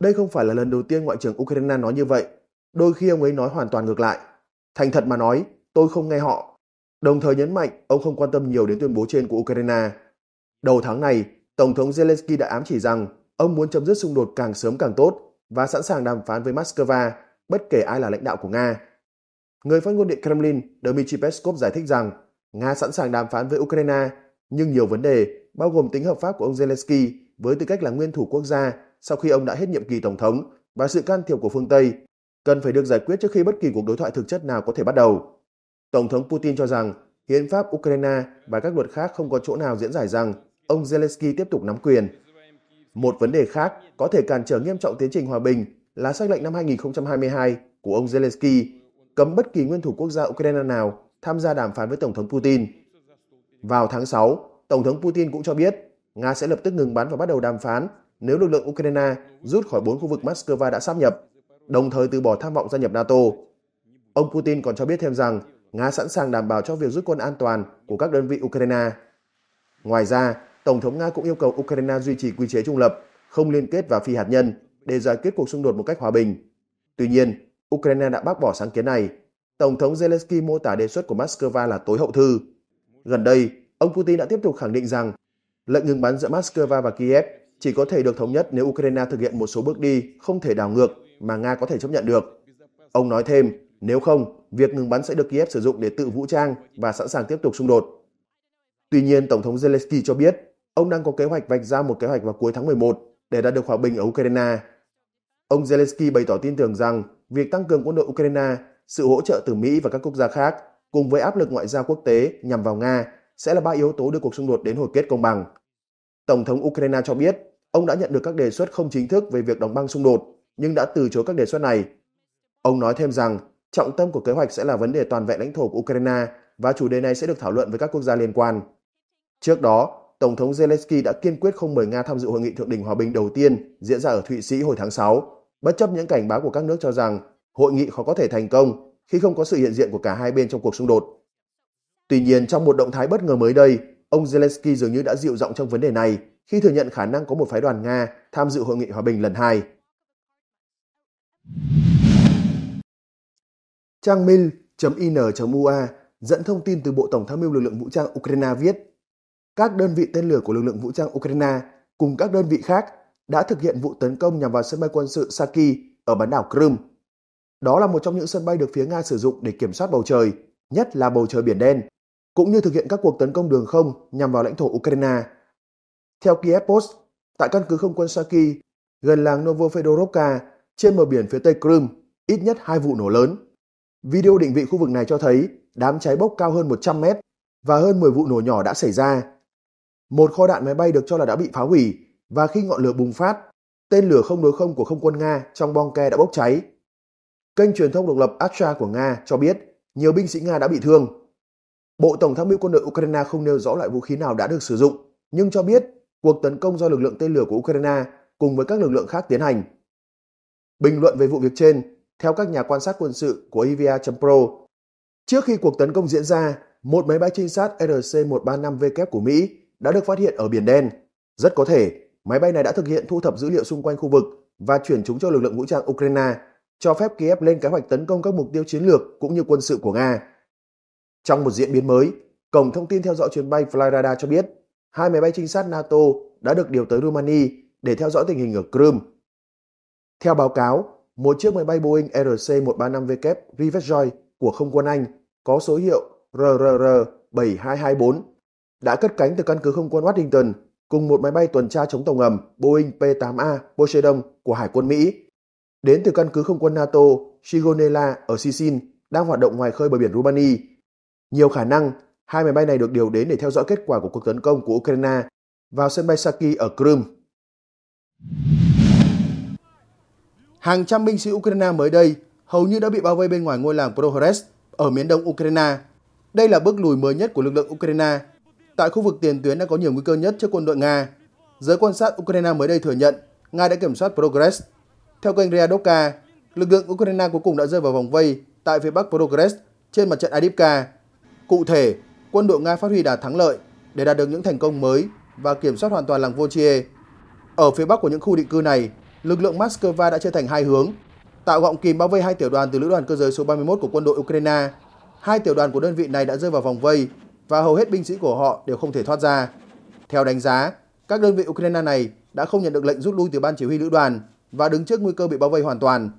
đây không phải là lần đầu tiên Ngoại trưởng Ukraine nói như vậy, đôi khi ông ấy nói hoàn toàn ngược lại. Thành thật mà nói, tôi không nghe họ Đồng thời nhấn mạnh ông không quan tâm nhiều đến tuyên bố trên của Ukraine. Đầu tháng này, Tổng thống Zelensky đã ám chỉ rằng ông muốn chấm dứt xung đột càng sớm càng tốt và sẵn sàng đàm phán với Moscow, bất kể ai là lãnh đạo của Nga. Người phát ngôn Điện Kremlin Dmitry Peskov giải thích rằng Nga sẵn sàng đàm phán với Ukraine, nhưng nhiều vấn đề, bao gồm tính hợp pháp của ông Zelensky với tư cách là nguyên thủ quốc gia sau khi ông đã hết nhiệm kỳ tổng thống và sự can thiệp của phương Tây, cần phải được giải quyết trước khi bất kỳ cuộc đối thoại thực chất nào có thể bắt đầu. Tổng thống Putin cho rằng hiến pháp Ukraine và các luật khác không có chỗ nào diễn giải rằng ông Zelensky tiếp tục nắm quyền. Một vấn đề khác có thể cản trở nghiêm trọng tiến trình hòa bình là sắc lệnh năm 2022 của ông Zelensky cấm bất kỳ nguyên thủ quốc gia Ukraine nào tham gia đàm phán với Tổng thống Putin. Vào tháng 6, Tổng thống Putin cũng cho biết Nga sẽ lập tức ngừng bắn và bắt đầu đàm phán nếu lực lượng Ukraine rút khỏi bốn khu vực Moscow đã sáp nhập, đồng thời từ bỏ tham vọng gia nhập NATO. Ông Putin còn cho biết thêm rằng Nga sẵn sàng đảm bảo cho việc rút quân an toàn của các đơn vị Ukraine. Ngoài ra, Tổng thống Nga cũng yêu cầu Ukraine duy trì quy chế trung lập, không liên kết và phi hạt nhân để giải quyết cuộc xung đột một cách hòa bình. Tuy nhiên, Ukraine đã bác bỏ sáng kiến này. Tổng thống Zelensky mô tả đề xuất của Moscow là tối hậu thư. Gần đây, ông Putin đã tiếp tục khẳng định rằng lệnh ngừng bắn giữa Moscow và Kiev chỉ có thể được thống nhất nếu Ukraine thực hiện một số bước đi không thể đảo ngược mà Nga có thể chấp nhận được. Ông nói thêm, nếu không, việc ngừng bắn sẽ được Kiev sử dụng để tự vũ trang và sẵn sàng tiếp tục xung đột. Tuy nhiên, Tổng thống Zelensky cho biết ông đang có kế hoạch vạch ra một kế hoạch vào cuối tháng 11 để đạt được hòa bình ở Ukraine. Ông Zelensky bày tỏ tin tưởng rằng việc tăng cường quân đội Ukraine, sự hỗ trợ từ Mỹ và các quốc gia khác cùng với áp lực ngoại giao quốc tế nhằm vào Nga sẽ là ba yếu tố đưa cuộc xung đột đến hồi kết công bằng. Tổng thống Ukraine cho biết ông đã nhận được các đề xuất không chính thức về việc đóng băng xung đột nhưng đã từ chối các đề xuất này. Ông nói thêm rằng trọng tâm của kế hoạch sẽ là vấn đề toàn vẹn lãnh thổ của Ukraine và chủ đề này sẽ được thảo luận với các quốc gia liên quan. Trước đó, Tổng thống Zelensky đã kiên quyết không mời Nga tham dự hội nghị thượng đỉnh hòa bình đầu tiên diễn ra ở Thụy Sĩ hồi tháng 6, bất chấp những cảnh báo của các nước cho rằng hội nghị khó có thể thành công khi không có sự hiện diện của cả hai bên trong cuộc xung đột. Tuy nhiên, trong một động thái bất ngờ mới đây, ông Zelensky dường như đã dịu giọng trong vấn đề này khi thừa nhận khả năng có một phái đoàn Nga tham dự hội nghị hòa bình lần hai. Trang Mil.in.ua dẫn thông tin từ Bộ Tổng tham mưu lực lượng vũ trang Ukraine viết Các đơn vị tên lửa của lực lượng vũ trang Ukraine cùng các đơn vị khác đã thực hiện vụ tấn công nhằm vào sân bay quân sự Saki ở bán đảo Crimea. Đó là một trong những sân bay được phía Nga sử dụng để kiểm soát bầu trời, nhất là bầu trời Biển Đen, cũng như thực hiện các cuộc tấn công đường không nhằm vào lãnh thổ Ukraine. Theo Kiev Post, tại căn cứ không quân Saki, gần làng Novofedorovka trên bờ biển phía tây Crimea, ít nhất hai vụ nổ lớn Video định vị khu vực này cho thấy đám cháy bốc cao hơn 100 mét và hơn 10 vụ nổ nhỏ đã xảy ra. Một kho đạn máy bay được cho là đã bị phá hủy và khi ngọn lửa bùng phát, tên lửa không đối không của không quân Nga trong bong ke đã bốc cháy. Kênh truyền thông độc lập Astra của Nga cho biết nhiều binh sĩ Nga đã bị thương. Bộ Tổng tham mưu quân đội Ukraine không nêu rõ loại vũ khí nào đã được sử dụng, nhưng cho biết cuộc tấn công do lực lượng tên lửa của Ukraine cùng với các lực lượng khác tiến hành. Bình luận về vụ việc trên, theo các nhà quan sát quân sự của EVA.pro. Trước khi cuộc tấn công diễn ra, một máy bay trinh sát RC-135W của Mỹ đã được phát hiện ở Biển Đen. Rất có thể, máy bay này đã thực hiện thu thập dữ liệu xung quanh khu vực và chuyển chúng cho lực lượng vũ trang Ukraine, cho phép Kiev lên kế hoạch tấn công các mục tiêu chiến lược cũng như quân sự của Nga. Trong một diễn biến mới, Cổng thông tin theo dõi chuyến bay Flyradar cho biết hai máy bay trinh sát NATO đã được điều tới Romania để theo dõi tình hình ở Crimea. Theo báo cáo, một chiếc máy bay Boeing RC-135W Rivetjoy của Không quân Anh có số hiệu RRR-7224 đã cất cánh từ căn cứ không quân Washington cùng một máy bay tuần tra chống tàu ngầm Boeing P-8A Poseidon của Hải quân Mỹ đến từ căn cứ không quân NATO Sigonella ở Sicin đang hoạt động ngoài khơi bờ biển Rumani. Nhiều khả năng, hai máy bay này được điều đến để theo dõi kết quả của cuộc tấn công của Ukraine vào sân bay Saki ở Crimea. Hàng trăm binh sĩ Ukraine mới đây hầu như đã bị bao vây bên ngoài ngôi làng Prohorest ở miền đông Ukraine. Đây là bước lùi mới nhất của lực lượng Ukraine. Tại khu vực tiền tuyến đã có nhiều nguy cơ nhất cho quân đội Nga. Giới quan sát Ukraine mới đây thừa nhận Nga đã kiểm soát Progress. Theo kênh Riadoka, lực lượng Ukraine cuối cùng đã rơi vào vòng vây tại phía bắc Progress trên mặt trận Adivka. Cụ thể, quân đội Nga phát huy đà thắng lợi để đạt được những thành công mới và kiểm soát hoàn toàn làng Vochie. Ở phía bắc của những khu định cư này, lực lượng Moscow đã chia thành hai hướng, tạo gọng kìm bao vây hai tiểu đoàn từ lữ đoàn cơ giới số 31 của quân đội Ukraine. Hai tiểu đoàn của đơn vị này đã rơi vào vòng vây và hầu hết binh sĩ của họ đều không thể thoát ra. Theo đánh giá, các đơn vị Ukraine này đã không nhận được lệnh rút lui từ ban chỉ huy lữ đoàn và đứng trước nguy cơ bị bao vây hoàn toàn.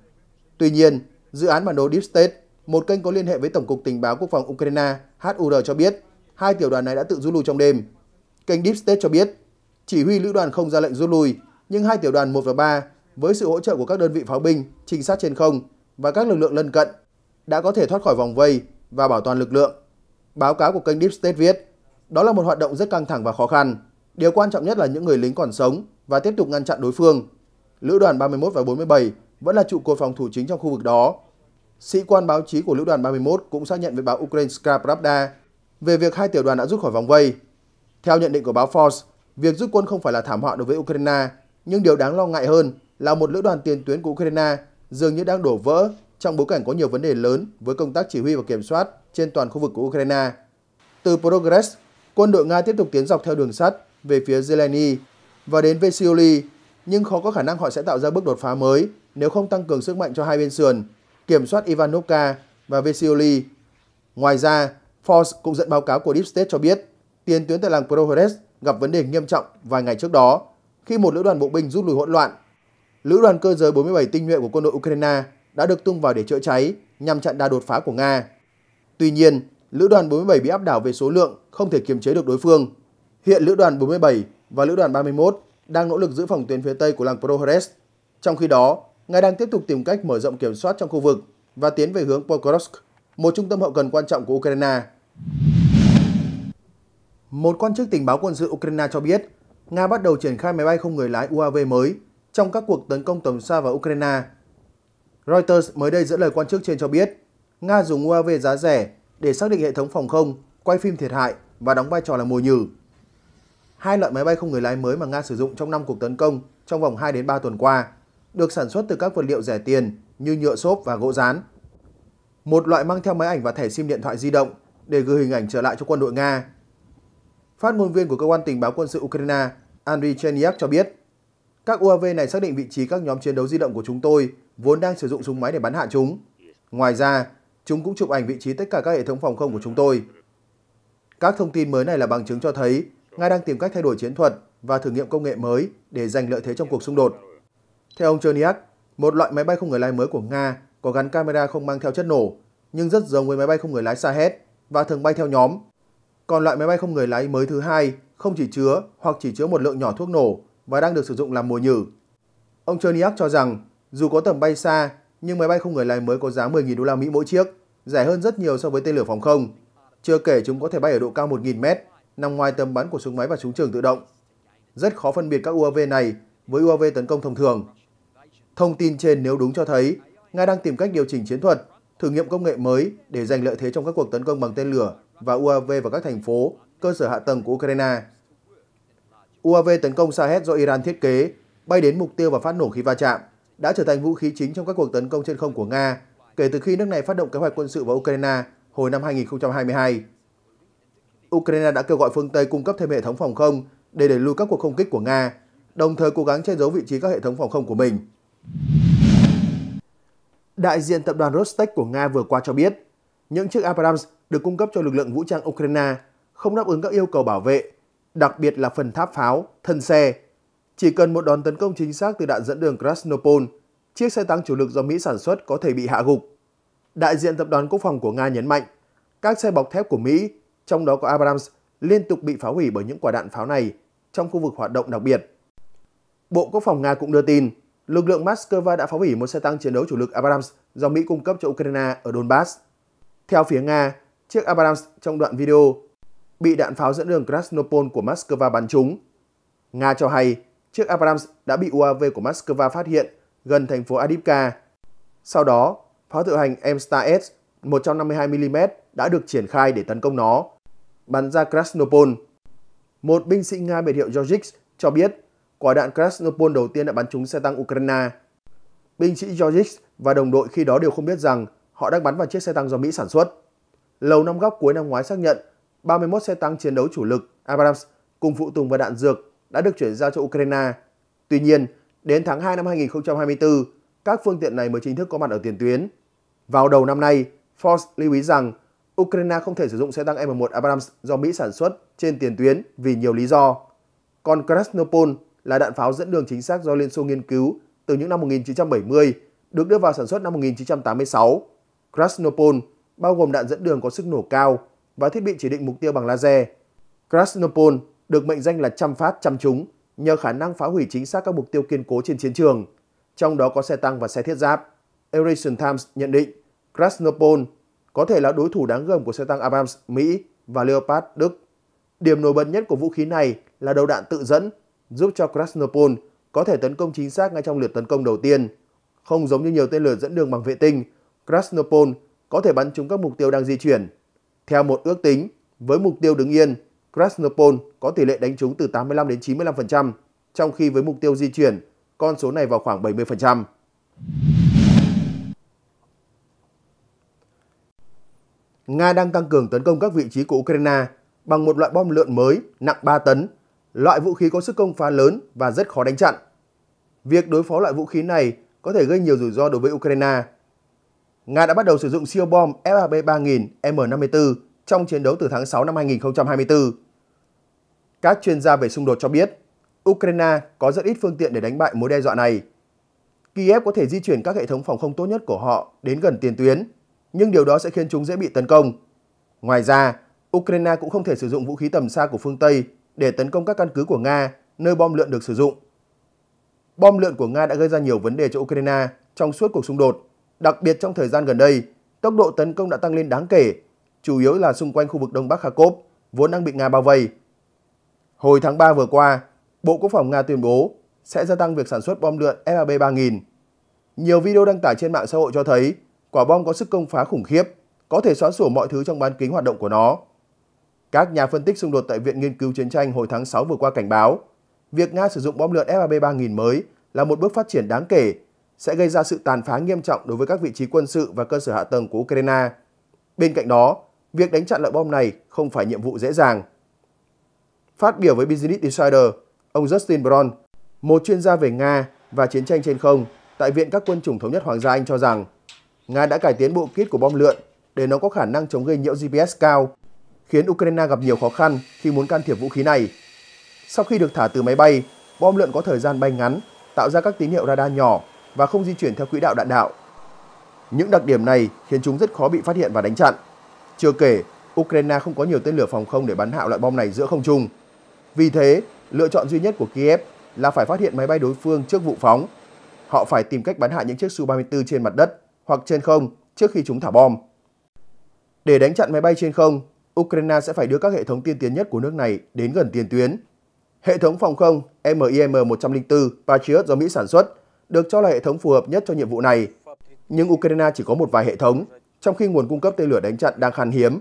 Tuy nhiên, dự án bản đồ Deep State, một kênh có liên hệ với Tổng cục Tình báo Quốc phòng Ukraine HUR cho biết, hai tiểu đoàn này đã tự rút lui trong đêm. Kênh Deep State cho biết, chỉ huy lữ đoàn không ra lệnh rút lui, nhưng hai tiểu đoàn 1 và 3 với sự hỗ trợ của các đơn vị pháo binh, trinh sát trên không và các lực lượng lân cận, đã có thể thoát khỏi vòng vây và bảo toàn lực lượng. Báo cáo của kênh Deep State viết, đó là một hoạt động rất căng thẳng và khó khăn. Điều quan trọng nhất là những người lính còn sống và tiếp tục ngăn chặn đối phương. Lữ đoàn 31 và 47 vẫn là trụ cột phòng thủ chính trong khu vực đó. Sĩ quan báo chí của Lữ đoàn 31 cũng xác nhận với báo Ukrainska Pravda về việc hai tiểu đoàn đã rút khỏi vòng vây. Theo nhận định của báo Force, việc rút quân không phải là thảm họa đối với Ukraine, nhưng điều đáng lo ngại hơn là một lữ đoàn tiền tuyến của Ukraine dường như đang đổ vỡ trong bối cảnh có nhiều vấn đề lớn với công tác chỉ huy và kiểm soát trên toàn khu vực của Ukraine. Từ Progress, quân đội Nga tiếp tục tiến dọc theo đường sắt về phía Zeleny và đến Vesioli, nhưng khó có khả năng họ sẽ tạo ra bước đột phá mới nếu không tăng cường sức mạnh cho hai bên sườn, kiểm soát Ivanovka và Vesioli. Ngoài ra, Force cũng dẫn báo cáo của Deep State cho biết tiền tuyến tại làng Progress gặp vấn đề nghiêm trọng vài ngày trước đó khi một lữ đoàn bộ binh rút lui hỗn loạn lữ đoàn cơ giới 47 tinh nhuệ của quân đội Ukraine đã được tung vào để chữa cháy nhằm chặn đà đột phá của Nga. Tuy nhiên, lữ đoàn 47 bị áp đảo về số lượng, không thể kiềm chế được đối phương. Hiện lữ đoàn 47 và lữ đoàn 31 đang nỗ lực giữ phòng tuyến phía tây của làng Prohores. Trong khi đó, Nga đang tiếp tục tìm cách mở rộng kiểm soát trong khu vực và tiến về hướng Pokrovsk, một trung tâm hậu cần quan trọng của Ukraine. Một quan chức tình báo quân sự Ukraine cho biết, Nga bắt đầu triển khai máy bay không người lái UAV mới trong các cuộc tấn công tầm xa vào Ukraine. Reuters mới đây dẫn lời quan chức trên cho biết, Nga dùng UAV giá rẻ để xác định hệ thống phòng không, quay phim thiệt hại và đóng vai trò là mồi nhử. Hai loại máy bay không người lái mới mà Nga sử dụng trong 5 cuộc tấn công trong vòng 2 đến 3 tuần qua được sản xuất từ các vật liệu rẻ tiền như nhựa xốp và gỗ dán. Một loại mang theo máy ảnh và thẻ SIM điện thoại di động để gửi hình ảnh trở lại cho quân đội Nga. Phát ngôn viên của cơ quan tình báo quân sự Ukraine Andriy Chernyak cho biết, các UAV này xác định vị trí các nhóm chiến đấu di động của chúng tôi, vốn đang sử dụng súng máy để bắn hạ chúng. Ngoài ra, chúng cũng chụp ảnh vị trí tất cả các hệ thống phòng không của chúng tôi. Các thông tin mới này là bằng chứng cho thấy Nga đang tìm cách thay đổi chiến thuật và thử nghiệm công nghệ mới để giành lợi thế trong cuộc xung đột. Theo ông Cherniak, một loại máy bay không người lái mới của Nga có gắn camera không mang theo chất nổ, nhưng rất giống với máy bay không người lái Sahed và thường bay theo nhóm. Còn loại máy bay không người lái mới thứ hai không chỉ chứa hoặc chỉ chứa một lượng nhỏ thuốc nổ và đang được sử dụng làm mồi nhử. Ông Cherniak cho rằng dù có tầm bay xa nhưng máy bay không người lái mới có giá 10.000 đô la Mỹ mỗi chiếc, rẻ hơn rất nhiều so với tên lửa phòng không. Chưa kể chúng có thể bay ở độ cao 1.000 mét, nằm ngoài tầm bắn của súng máy và súng trường tự động. Rất khó phân biệt các UAV này với UAV tấn công thông thường. Thông tin trên nếu đúng cho thấy, Nga đang tìm cách điều chỉnh chiến thuật, thử nghiệm công nghệ mới để giành lợi thế trong các cuộc tấn công bằng tên lửa và UAV vào các thành phố, cơ sở hạ tầng của Ukraine. UAV tấn công Sahed do Iran thiết kế, bay đến mục tiêu và phát nổ khi va chạm, đã trở thành vũ khí chính trong các cuộc tấn công trên không của Nga kể từ khi nước này phát động kế hoạch quân sự vào Ukraine hồi năm 2022. Ukraine đã kêu gọi phương Tây cung cấp thêm hệ thống phòng không để đẩy lùi các cuộc không kích của Nga, đồng thời cố gắng che giấu vị trí các hệ thống phòng không của mình. Đại diện tập đoàn Rostec của Nga vừa qua cho biết, những chiếc Abrams được cung cấp cho lực lượng vũ trang Ukraine không đáp ứng các yêu cầu bảo vệ đặc biệt là phần tháp pháo, thân xe. Chỉ cần một đòn tấn công chính xác từ đạn dẫn đường Krasnopol, chiếc xe tăng chủ lực do Mỹ sản xuất có thể bị hạ gục. Đại diện tập đoàn quốc phòng của Nga nhấn mạnh, các xe bọc thép của Mỹ, trong đó có Abrams, liên tục bị phá hủy bởi những quả đạn pháo này trong khu vực hoạt động đặc biệt. Bộ Quốc phòng Nga cũng đưa tin, lực lượng Moscow đã phá hủy một xe tăng chiến đấu chủ lực Abrams do Mỹ cung cấp cho Ukraine ở Donbass. Theo phía Nga, chiếc Abrams trong đoạn video bị đạn pháo dẫn đường Krasnopol của Moscow bắn trúng. Nga cho hay chiếc Abrams đã bị UAV của Moscow phát hiện gần thành phố Adivka. Sau đó, pháo tự hành M-Star S 152mm đã được triển khai để tấn công nó, bắn ra Krasnopol. Một binh sĩ Nga biệt hiệu Georgix cho biết quả đạn Krasnopol đầu tiên đã bắn trúng xe tăng Ukraine. Binh sĩ Georgix và đồng đội khi đó đều không biết rằng họ đang bắn vào chiếc xe tăng do Mỹ sản xuất. Lầu năm góc cuối năm ngoái xác nhận 31 xe tăng chiến đấu chủ lực Abrams cùng phụ tùng và đạn dược đã được chuyển giao cho Ukraine. Tuy nhiên, đến tháng 2 năm 2024, các phương tiện này mới chính thức có mặt ở tiền tuyến. Vào đầu năm nay, Force lưu ý rằng Ukraine không thể sử dụng xe tăng M1 Abrams do Mỹ sản xuất trên tiền tuyến vì nhiều lý do. Còn Krasnopol là đạn pháo dẫn đường chính xác do Liên Xô nghiên cứu từ những năm 1970, được đưa vào sản xuất năm 1986. Krasnopol bao gồm đạn dẫn đường có sức nổ cao, và thiết bị chỉ định mục tiêu bằng laser. Krasnopol được mệnh danh là trăm phát trăm trúng nhờ khả năng phá hủy chính xác các mục tiêu kiên cố trên chiến trường, trong đó có xe tăng và xe thiết giáp. Eurasian Times nhận định Krasnopol có thể là đối thủ đáng gờm của xe tăng Abrams Mỹ và Leopard Đức. Điểm nổi bật nhất của vũ khí này là đầu đạn tự dẫn, giúp cho Krasnopol có thể tấn công chính xác ngay trong lượt tấn công đầu tiên. Không giống như nhiều tên lửa dẫn đường bằng vệ tinh, Krasnopol có thể bắn trúng các mục tiêu đang di chuyển. Theo một ước tính, với mục tiêu đứng yên, Krasnopol có tỷ lệ đánh trúng từ 85 đến 95%, trong khi với mục tiêu di chuyển, con số này vào khoảng 70%. Nga đang tăng cường tấn công các vị trí của Ukraine bằng một loại bom lượn mới nặng 3 tấn, loại vũ khí có sức công phá lớn và rất khó đánh chặn. Việc đối phó loại vũ khí này có thể gây nhiều rủi ro đối với Ukraine Nga đã bắt đầu sử dụng siêu bom FAB 3000 M54 trong chiến đấu từ tháng 6 năm 2024. Các chuyên gia về xung đột cho biết, Ukraine có rất ít phương tiện để đánh bại mối đe dọa này. Kiev có thể di chuyển các hệ thống phòng không tốt nhất của họ đến gần tiền tuyến, nhưng điều đó sẽ khiến chúng dễ bị tấn công. Ngoài ra, Ukraine cũng không thể sử dụng vũ khí tầm xa của phương Tây để tấn công các căn cứ của Nga nơi bom lượn được sử dụng. Bom lượn của Nga đã gây ra nhiều vấn đề cho Ukraine trong suốt cuộc xung đột Đặc biệt trong thời gian gần đây, tốc độ tấn công đã tăng lên đáng kể, chủ yếu là xung quanh khu vực Đông Bắc Kharkov, vốn đang bị Nga bao vây. Hồi tháng 3 vừa qua, Bộ Quốc phòng Nga tuyên bố sẽ gia tăng việc sản xuất bom lượn FAB 3000. Nhiều video đăng tải trên mạng xã hội cho thấy quả bom có sức công phá khủng khiếp, có thể xóa sổ mọi thứ trong bán kính hoạt động của nó. Các nhà phân tích xung đột tại Viện Nghiên cứu Chiến tranh hồi tháng 6 vừa qua cảnh báo, việc Nga sử dụng bom lượn FAB 3000 mới là một bước phát triển đáng kể sẽ gây ra sự tàn phá nghiêm trọng đối với các vị trí quân sự và cơ sở hạ tầng của Ukraine. Bên cạnh đó, việc đánh chặn loại bom này không phải nhiệm vụ dễ dàng. Phát biểu với Business Insider, ông Justin Brown, một chuyên gia về Nga và chiến tranh trên không tại Viện các quân chủng thống nhất Hoàng gia Anh cho rằng Nga đã cải tiến bộ kit của bom lượn để nó có khả năng chống gây nhiễu GPS cao, khiến Ukraine gặp nhiều khó khăn khi muốn can thiệp vũ khí này. Sau khi được thả từ máy bay, bom lượn có thời gian bay ngắn, tạo ra các tín hiệu radar nhỏ và không di chuyển theo quỹ đạo đạn đạo. Những đặc điểm này khiến chúng rất khó bị phát hiện và đánh chặn. Chưa kể, Ukraine không có nhiều tên lửa phòng không để bắn hạ loại bom này giữa không trung. Vì thế, lựa chọn duy nhất của Kiev là phải phát hiện máy bay đối phương trước vụ phóng. Họ phải tìm cách bắn hạ những chiếc Su-34 trên mặt đất hoặc trên không trước khi chúng thả bom. Để đánh chặn máy bay trên không, Ukraine sẽ phải đưa các hệ thống tiên tiến nhất của nước này đến gần tiền tuyến. Hệ thống phòng không MIM-104 Patriot do Mỹ sản xuất được cho là hệ thống phù hợp nhất cho nhiệm vụ này. Nhưng Ukraine chỉ có một vài hệ thống, trong khi nguồn cung cấp tên lửa đánh chặn đang khan hiếm.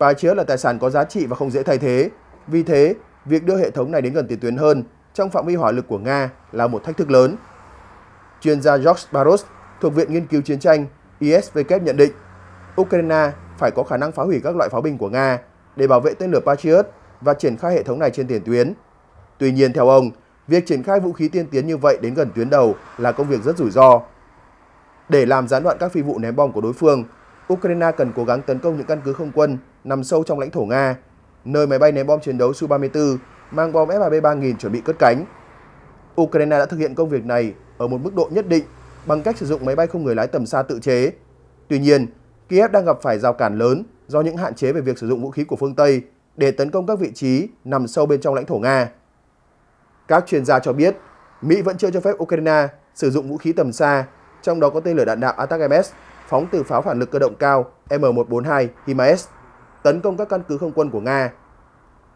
Patriot là tài sản có giá trị và không dễ thay thế. Vì thế, việc đưa hệ thống này đến gần tiền tuyến hơn trong phạm vi hỏa lực của Nga là một thách thức lớn. Chuyên gia George Barros thuộc Viện Nghiên cứu Chiến tranh ISVK nhận định Ukraine phải có khả năng phá hủy các loại pháo binh của Nga để bảo vệ tên lửa Patriot và triển khai hệ thống này trên tiền tuyến. Tuy nhiên, theo ông, Việc triển khai vũ khí tiên tiến như vậy đến gần tuyến đầu là công việc rất rủi ro. Để làm gián đoạn các phi vụ ném bom của đối phương, Ukraine cần cố gắng tấn công những căn cứ không quân nằm sâu trong lãnh thổ Nga, nơi máy bay ném bom chiến đấu Su-34 mang bom FAB-3000 chuẩn bị cất cánh. Ukraine đã thực hiện công việc này ở một mức độ nhất định bằng cách sử dụng máy bay không người lái tầm xa tự chế. Tuy nhiên, Kiev đang gặp phải rào cản lớn do những hạn chế về việc sử dụng vũ khí của phương Tây để tấn công các vị trí nằm sâu bên trong lãnh thổ Nga. Các chuyên gia cho biết, Mỹ vẫn chưa cho phép Ukraine sử dụng vũ khí tầm xa, trong đó có tên lửa đạn đạo ATACMS phóng từ pháo phản lực cơ động cao M142 HIMARS tấn công các căn cứ không quân của Nga.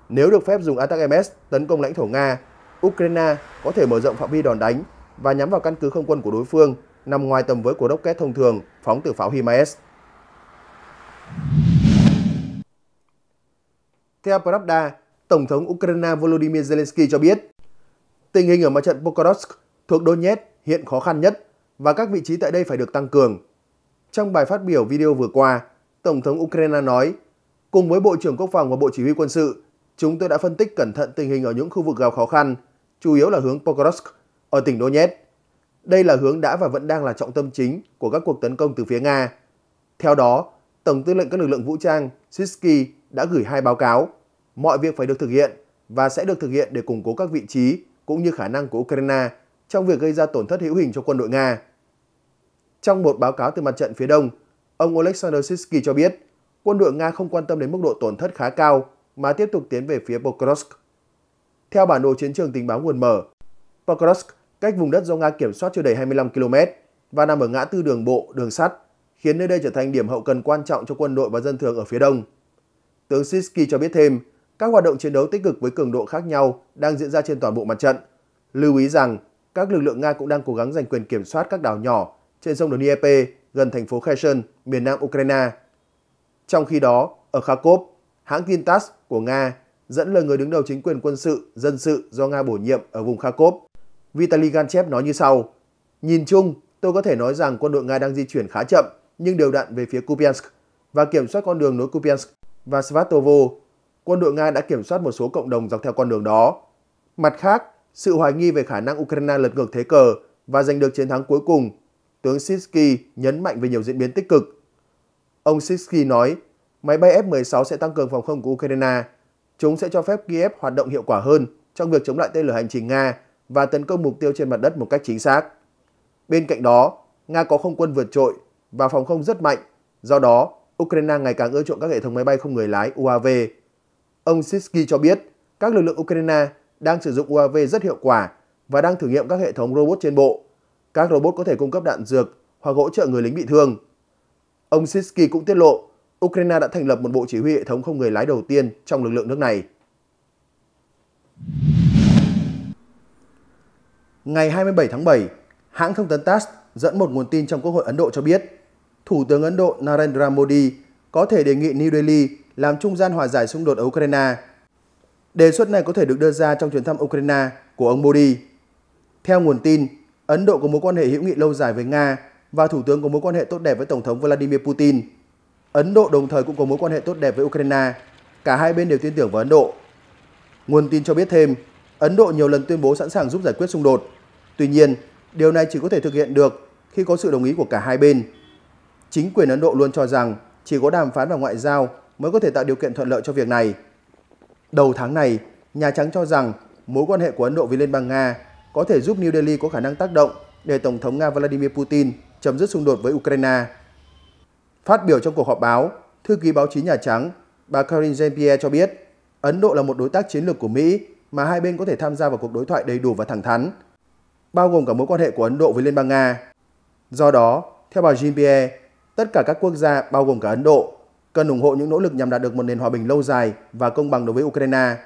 Nếu được phép dùng ATACMS tấn công lãnh thổ Nga, Ukraine có thể mở rộng phạm vi đòn đánh và nhắm vào căn cứ không quân của đối phương nằm ngoài tầm với của rocket thông thường phóng từ pháo HIMARS. Theo Pravda, Tổng thống Ukraine Volodymyr Zelensky cho biết Tình hình ở mặt trận Pokrovsk thuộc Donetsk hiện khó khăn nhất và các vị trí tại đây phải được tăng cường. Trong bài phát biểu video vừa qua, Tổng thống Ukraine nói, cùng với Bộ trưởng Quốc phòng và Bộ Chỉ huy quân sự, chúng tôi đã phân tích cẩn thận tình hình ở những khu vực gặp khó khăn, chủ yếu là hướng Pokrovsk ở tỉnh Donetsk. Đây là hướng đã và vẫn đang là trọng tâm chính của các cuộc tấn công từ phía Nga. Theo đó, Tổng tư lệnh các lực lượng vũ trang Sisky đã gửi hai báo cáo. Mọi việc phải được thực hiện và sẽ được thực hiện để củng cố các vị trí cũng như khả năng của Ukraine trong việc gây ra tổn thất hữu hình cho quân đội Nga. Trong một báo cáo từ mặt trận phía đông, ông Oleksandr Sisky cho biết quân đội Nga không quan tâm đến mức độ tổn thất khá cao mà tiếp tục tiến về phía Pokrovsk. Theo bản đồ chiến trường tình báo nguồn mở, Pokrovsk cách vùng đất do Nga kiểm soát chưa đầy 25 km và nằm ở ngã tư đường bộ, đường sắt, khiến nơi đây trở thành điểm hậu cần quan trọng cho quân đội và dân thường ở phía đông. Tướng Sisky cho biết thêm, các hoạt động chiến đấu tích cực với cường độ khác nhau đang diễn ra trên toàn bộ mặt trận. Lưu ý rằng, các lực lượng Nga cũng đang cố gắng giành quyền kiểm soát các đảo nhỏ trên sông Dnieper gần thành phố Kherson, miền nam Ukraine. Trong khi đó, ở Kharkov, hãng tin TASS của Nga dẫn lời người đứng đầu chính quyền quân sự, dân sự do Nga bổ nhiệm ở vùng Kharkov. Vitaly Ganchev nói như sau, Nhìn chung, tôi có thể nói rằng quân đội Nga đang di chuyển khá chậm, nhưng đều đặn về phía Kupiansk và kiểm soát con đường nối Kupiansk và Svatovo quân đội Nga đã kiểm soát một số cộng đồng dọc theo con đường đó. Mặt khác, sự hoài nghi về khả năng Ukraine lật ngược thế cờ và giành được chiến thắng cuối cùng, tướng Sitsky nhấn mạnh về nhiều diễn biến tích cực. Ông Sitsky nói, máy bay F-16 sẽ tăng cường phòng không của Ukraine. Chúng sẽ cho phép Kiev hoạt động hiệu quả hơn trong việc chống lại tên lửa hành trình Nga và tấn công mục tiêu trên mặt đất một cách chính xác. Bên cạnh đó, Nga có không quân vượt trội và phòng không rất mạnh, do đó Ukraine ngày càng ưa chuộng các hệ thống máy bay không người lái UAV Ông Siski cho biết các lực lượng Ukraine đang sử dụng UAV rất hiệu quả và đang thử nghiệm các hệ thống robot trên bộ. Các robot có thể cung cấp đạn dược hoặc hỗ trợ người lính bị thương. Ông Siski cũng tiết lộ Ukraine đã thành lập một bộ chỉ huy hệ thống không người lái đầu tiên trong lực lượng nước này. Ngày 27 tháng 7, hãng thông tấn TASS dẫn một nguồn tin trong Quốc hội Ấn Độ cho biết, Thủ tướng Ấn Độ Narendra Modi có thể đề nghị New Delhi làm trung gian hòa giải xung đột ở Ukraine. Đề xuất này có thể được đưa ra trong chuyến thăm Ukraine của ông Modi. Theo nguồn tin, Ấn Độ có mối quan hệ hữu nghị lâu dài với Nga và thủ tướng có mối quan hệ tốt đẹp với Tổng thống Vladimir Putin. Ấn Độ đồng thời cũng có mối quan hệ tốt đẹp với Ukraine. Cả hai bên đều tin tưởng vào Ấn Độ. Nguồn tin cho biết thêm, Ấn Độ nhiều lần tuyên bố sẵn sàng giúp giải quyết xung đột. Tuy nhiên, điều này chỉ có thể thực hiện được khi có sự đồng ý của cả hai bên. Chính quyền Ấn Độ luôn cho rằng chỉ có đàm phán và ngoại giao mới có thể tạo điều kiện thuận lợi cho việc này. Đầu tháng này, Nhà Trắng cho rằng mối quan hệ của Ấn Độ với Liên bang Nga có thể giúp New Delhi có khả năng tác động để Tổng thống Nga Vladimir Putin chấm dứt xung đột với Ukraine. Phát biểu trong cuộc họp báo, thư ký báo chí Nhà Trắng, bà Karine Jean-Pierre cho biết, Ấn Độ là một đối tác chiến lược của Mỹ mà hai bên có thể tham gia vào cuộc đối thoại đầy đủ và thẳng thắn, bao gồm cả mối quan hệ của Ấn Độ với Liên bang Nga. Do đó, theo bà Jean-Pierre, tất cả các quốc gia bao gồm cả Ấn Độ cần ủng hộ những nỗ lực nhằm đạt được một nền hòa bình lâu dài và công bằng đối với Ukraine.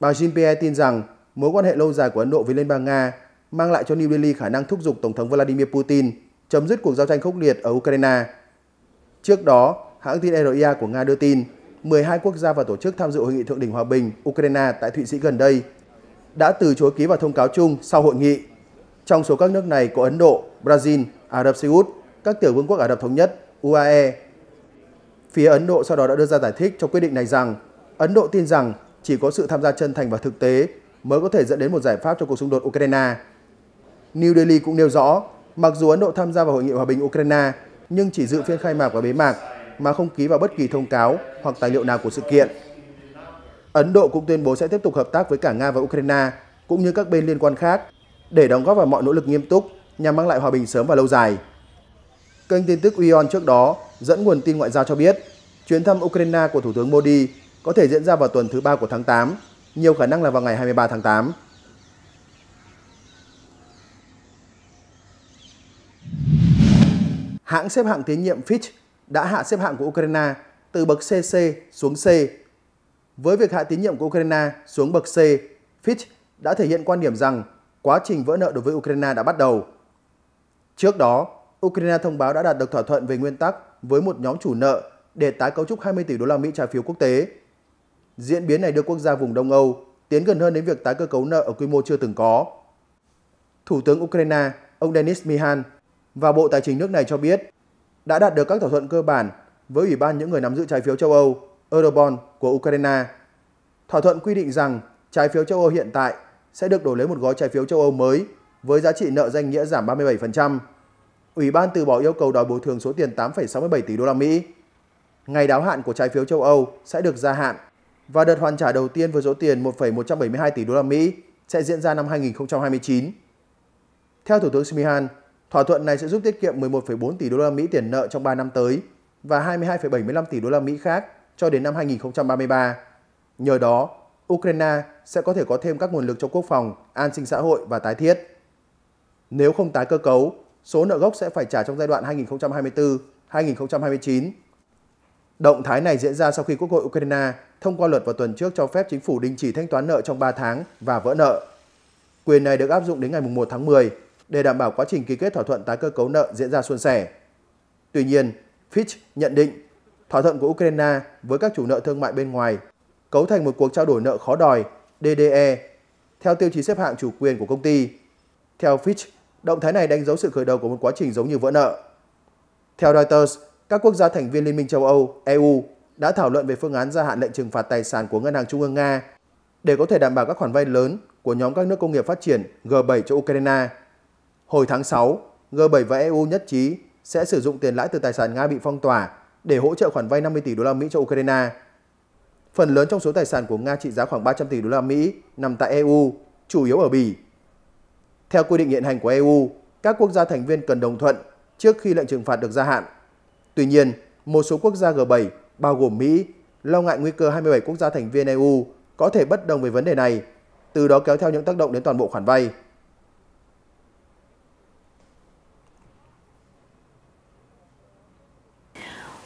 Bà Jean-Pierre tin rằng mối quan hệ lâu dài của Ấn Độ với Liên bang Nga mang lại cho New Delhi khả năng thúc giục Tổng thống Vladimir Putin chấm dứt cuộc giao tranh khốc liệt ở Ukraine. Trước đó, hãng tin RIA của Nga đưa tin 12 quốc gia và tổ chức tham dự hội nghị thượng đỉnh hòa bình Ukraine tại Thụy Sĩ gần đây đã từ chối ký vào thông cáo chung sau hội nghị. Trong số các nước này có Ấn Độ, Brazil, Ả Rập Xê Út, các tiểu vương quốc Ả Rập Thống Nhất, UAE Phía Ấn Độ sau đó đã đưa ra giải thích cho quyết định này rằng Ấn Độ tin rằng chỉ có sự tham gia chân thành và thực tế mới có thể dẫn đến một giải pháp cho cuộc xung đột Ukraine. New Delhi cũng nêu rõ, mặc dù Ấn Độ tham gia vào hội nghị hòa bình Ukraine, nhưng chỉ dự phiên khai mạc và bế mạc mà không ký vào bất kỳ thông cáo hoặc tài liệu nào của sự kiện. Ấn Độ cũng tuyên bố sẽ tiếp tục hợp tác với cả Nga và Ukraine cũng như các bên liên quan khác để đóng góp vào mọi nỗ lực nghiêm túc nhằm mang lại hòa bình sớm và lâu dài. Kênh tin tức Union trước đó dẫn nguồn tin ngoại giao cho biết, chuyến thăm Ukraine của Thủ tướng Modi có thể diễn ra vào tuần thứ ba của tháng 8, nhiều khả năng là vào ngày 23 tháng 8. Hãng xếp hạng tín nhiệm Fitch đã hạ xếp hạng của Ukraine từ bậc CC xuống C. Với việc hạ tín nhiệm của Ukraine xuống bậc C, Fitch đã thể hiện quan điểm rằng quá trình vỡ nợ đối với Ukraine đã bắt đầu. Trước đó, Ukraine thông báo đã đạt được thỏa thuận về nguyên tắc với một nhóm chủ nợ để tái cấu trúc 20 tỷ đô la Mỹ trái phiếu quốc tế. Diễn biến này đưa quốc gia vùng Đông Âu tiến gần hơn đến việc tái cơ cấu nợ ở quy mô chưa từng có. Thủ tướng Ukraine, ông Denis Mihan và Bộ Tài chính nước này cho biết đã đạt được các thỏa thuận cơ bản với Ủy ban những người nắm giữ trái phiếu châu Âu, Eurobond của Ukraine. Thỏa thuận quy định rằng trái phiếu châu Âu hiện tại sẽ được đổi lấy một gói trái phiếu châu Âu mới với giá trị nợ danh nghĩa giảm 37%. Ủy ban từ bỏ yêu cầu đòi bồi thường số tiền 8,67 tỷ đô la Mỹ. Ngày đáo hạn của trái phiếu châu Âu sẽ được gia hạn và đợt hoàn trả đầu tiên với số tiền 1,172 tỷ đô la Mỹ sẽ diễn ra năm 2029. Theo Thủ tướng Smihan, thỏa thuận này sẽ giúp tiết kiệm 11,4 tỷ đô la Mỹ tiền nợ trong 3 năm tới và 22,75 tỷ đô la Mỹ khác cho đến năm 2033. Nhờ đó, Ukraine sẽ có thể có thêm các nguồn lực cho quốc phòng, an sinh xã hội và tái thiết. Nếu không tái cơ cấu, số nợ gốc sẽ phải trả trong giai đoạn 2024-2029. Động thái này diễn ra sau khi Quốc hội Ukraine thông qua luật vào tuần trước cho phép chính phủ đình chỉ thanh toán nợ trong 3 tháng và vỡ nợ. Quyền này được áp dụng đến ngày 1 tháng 10 để đảm bảo quá trình ký kết thỏa thuận tái cơ cấu nợ diễn ra suôn sẻ. Tuy nhiên, Fitch nhận định thỏa thuận của Ukraine với các chủ nợ thương mại bên ngoài cấu thành một cuộc trao đổi nợ khó đòi DDE theo tiêu chí xếp hạng chủ quyền của công ty. Theo Fitch, Động thái này đánh dấu sự khởi đầu của một quá trình giống như vỡ nợ. Theo Reuters, các quốc gia thành viên Liên minh châu Âu, EU đã thảo luận về phương án gia hạn lệnh trừng phạt tài sản của Ngân hàng Trung ương Nga để có thể đảm bảo các khoản vay lớn của nhóm các nước công nghiệp phát triển G7 cho Ukraine. Hồi tháng 6, G7 và EU nhất trí sẽ sử dụng tiền lãi từ tài sản Nga bị phong tỏa để hỗ trợ khoản vay 50 tỷ đô la Mỹ cho Ukraine. Phần lớn trong số tài sản của Nga trị giá khoảng 300 tỷ đô la Mỹ nằm tại EU, chủ yếu ở Bỉ. Theo quy định hiện hành của EU, các quốc gia thành viên cần đồng thuận trước khi lệnh trừng phạt được gia hạn. Tuy nhiên, một số quốc gia G7 bao gồm Mỹ lo ngại nguy cơ 27 quốc gia thành viên EU có thể bất đồng về vấn đề này, từ đó kéo theo những tác động đến toàn bộ khoản vay.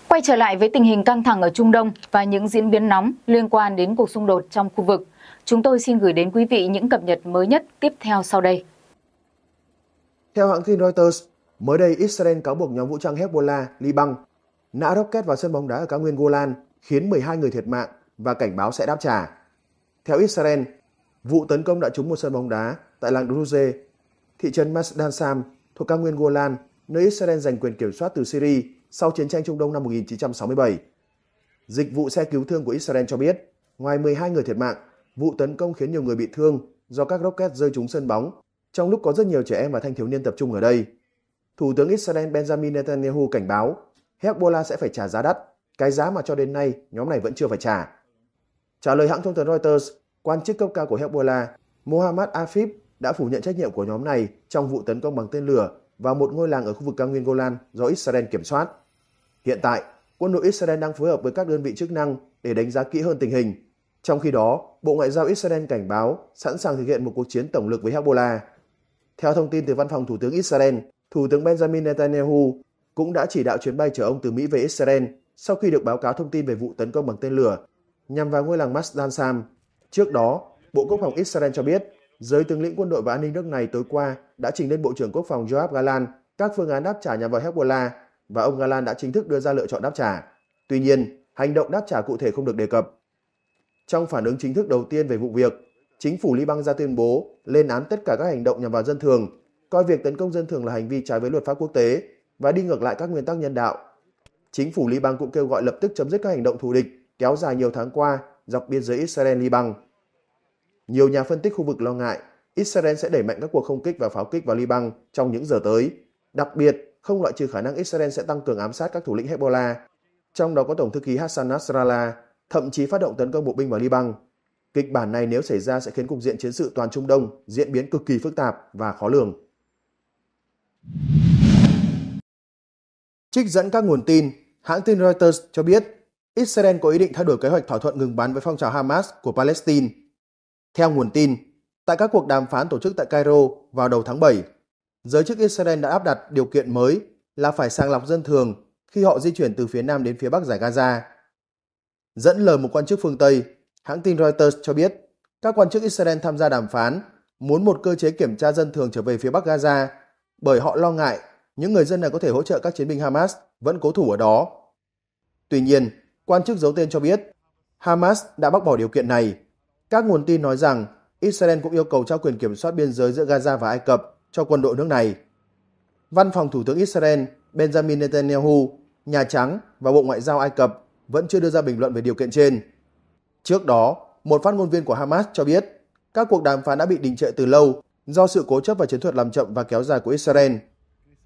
Quay trở lại với tình hình căng thẳng ở Trung Đông và những diễn biến nóng liên quan đến cuộc xung đột trong khu vực, chúng tôi xin gửi đến quý vị những cập nhật mới nhất tiếp theo sau đây. Theo hãng tin Reuters, mới đây Israel cáo buộc nhóm vũ trang Hezbollah, Liban, nã rocket vào sân bóng đá ở cao nguyên Golan khiến 12 người thiệt mạng và cảnh báo sẽ đáp trả. Theo Israel, vụ tấn công đã trúng một sân bóng đá tại làng Druze, thị trấn Masdan Sam thuộc cao nguyên Golan, nơi Israel giành quyền kiểm soát từ Syria sau chiến tranh Trung Đông năm 1967. Dịch vụ xe cứu thương của Israel cho biết, ngoài 12 người thiệt mạng, vụ tấn công khiến nhiều người bị thương do các rocket rơi trúng sân bóng trong lúc có rất nhiều trẻ em và thanh thiếu niên tập trung ở đây. Thủ tướng Israel Benjamin Netanyahu cảnh báo Hezbollah sẽ phải trả giá đắt, cái giá mà cho đến nay nhóm này vẫn chưa phải trả. Trả lời hãng thông tấn Reuters, quan chức cấp cao của Hezbollah Mohammad Afif đã phủ nhận trách nhiệm của nhóm này trong vụ tấn công bằng tên lửa vào một ngôi làng ở khu vực cao nguyên Golan do Israel kiểm soát. Hiện tại, quân đội Israel đang phối hợp với các đơn vị chức năng để đánh giá kỹ hơn tình hình. Trong khi đó, Bộ Ngoại giao Israel cảnh báo sẵn sàng thực hiện một cuộc chiến tổng lực với Hezbollah theo thông tin từ văn phòng Thủ tướng Israel, Thủ tướng Benjamin Netanyahu cũng đã chỉ đạo chuyến bay chở ông từ Mỹ về Israel sau khi được báo cáo thông tin về vụ tấn công bằng tên lửa nhằm vào ngôi làng Masdan Sam. Trước đó, Bộ Quốc phòng Israel cho biết giới tướng lĩnh quân đội và an ninh nước này tối qua đã trình lên Bộ trưởng Quốc phòng Joab Galan các phương án đáp trả nhằm vào Hezbollah và ông Galan đã chính thức đưa ra lựa chọn đáp trả. Tuy nhiên, hành động đáp trả cụ thể không được đề cập. Trong phản ứng chính thức đầu tiên về vụ việc, chính phủ Liban ra tuyên bố lên án tất cả các hành động nhằm vào dân thường, coi việc tấn công dân thường là hành vi trái với luật pháp quốc tế và đi ngược lại các nguyên tắc nhân đạo. Chính phủ Liban cũng kêu gọi lập tức chấm dứt các hành động thù địch kéo dài nhiều tháng qua dọc biên giới Israel-Liban. Nhiều nhà phân tích khu vực lo ngại Israel sẽ đẩy mạnh các cuộc không kích và pháo kích vào Liban trong những giờ tới. Đặc biệt, không loại trừ khả năng Israel sẽ tăng cường ám sát các thủ lĩnh Hezbollah, trong đó có Tổng thư ký Hassan Nasrallah, thậm chí phát động tấn công bộ binh vào Liban. Kịch bản này nếu xảy ra sẽ khiến cục diện chiến sự toàn Trung Đông diễn biến cực kỳ phức tạp và khó lường. Trích dẫn các nguồn tin, hãng tin Reuters cho biết Israel có ý định thay đổi kế hoạch thỏa thuận ngừng bắn với phong trào Hamas của Palestine. Theo nguồn tin, tại các cuộc đàm phán tổ chức tại Cairo vào đầu tháng 7, giới chức Israel đã áp đặt điều kiện mới là phải sàng lọc dân thường khi họ di chuyển từ phía nam đến phía bắc giải Gaza. Dẫn lời một quan chức phương Tây, Hãng tin Reuters cho biết, các quan chức Israel tham gia đàm phán muốn một cơ chế kiểm tra dân thường trở về phía Bắc Gaza bởi họ lo ngại những người dân này có thể hỗ trợ các chiến binh Hamas vẫn cố thủ ở đó. Tuy nhiên, quan chức giấu tên cho biết Hamas đã bác bỏ điều kiện này. Các nguồn tin nói rằng Israel cũng yêu cầu trao quyền kiểm soát biên giới giữa Gaza và Ai Cập cho quân đội nước này. Văn phòng Thủ tướng Israel Benjamin Netanyahu, Nhà Trắng và Bộ Ngoại giao Ai Cập vẫn chưa đưa ra bình luận về điều kiện trên. Trước đó, một phát ngôn viên của Hamas cho biết các cuộc đàm phán đã bị đình trệ từ lâu do sự cố chấp và chiến thuật làm chậm và kéo dài của Israel.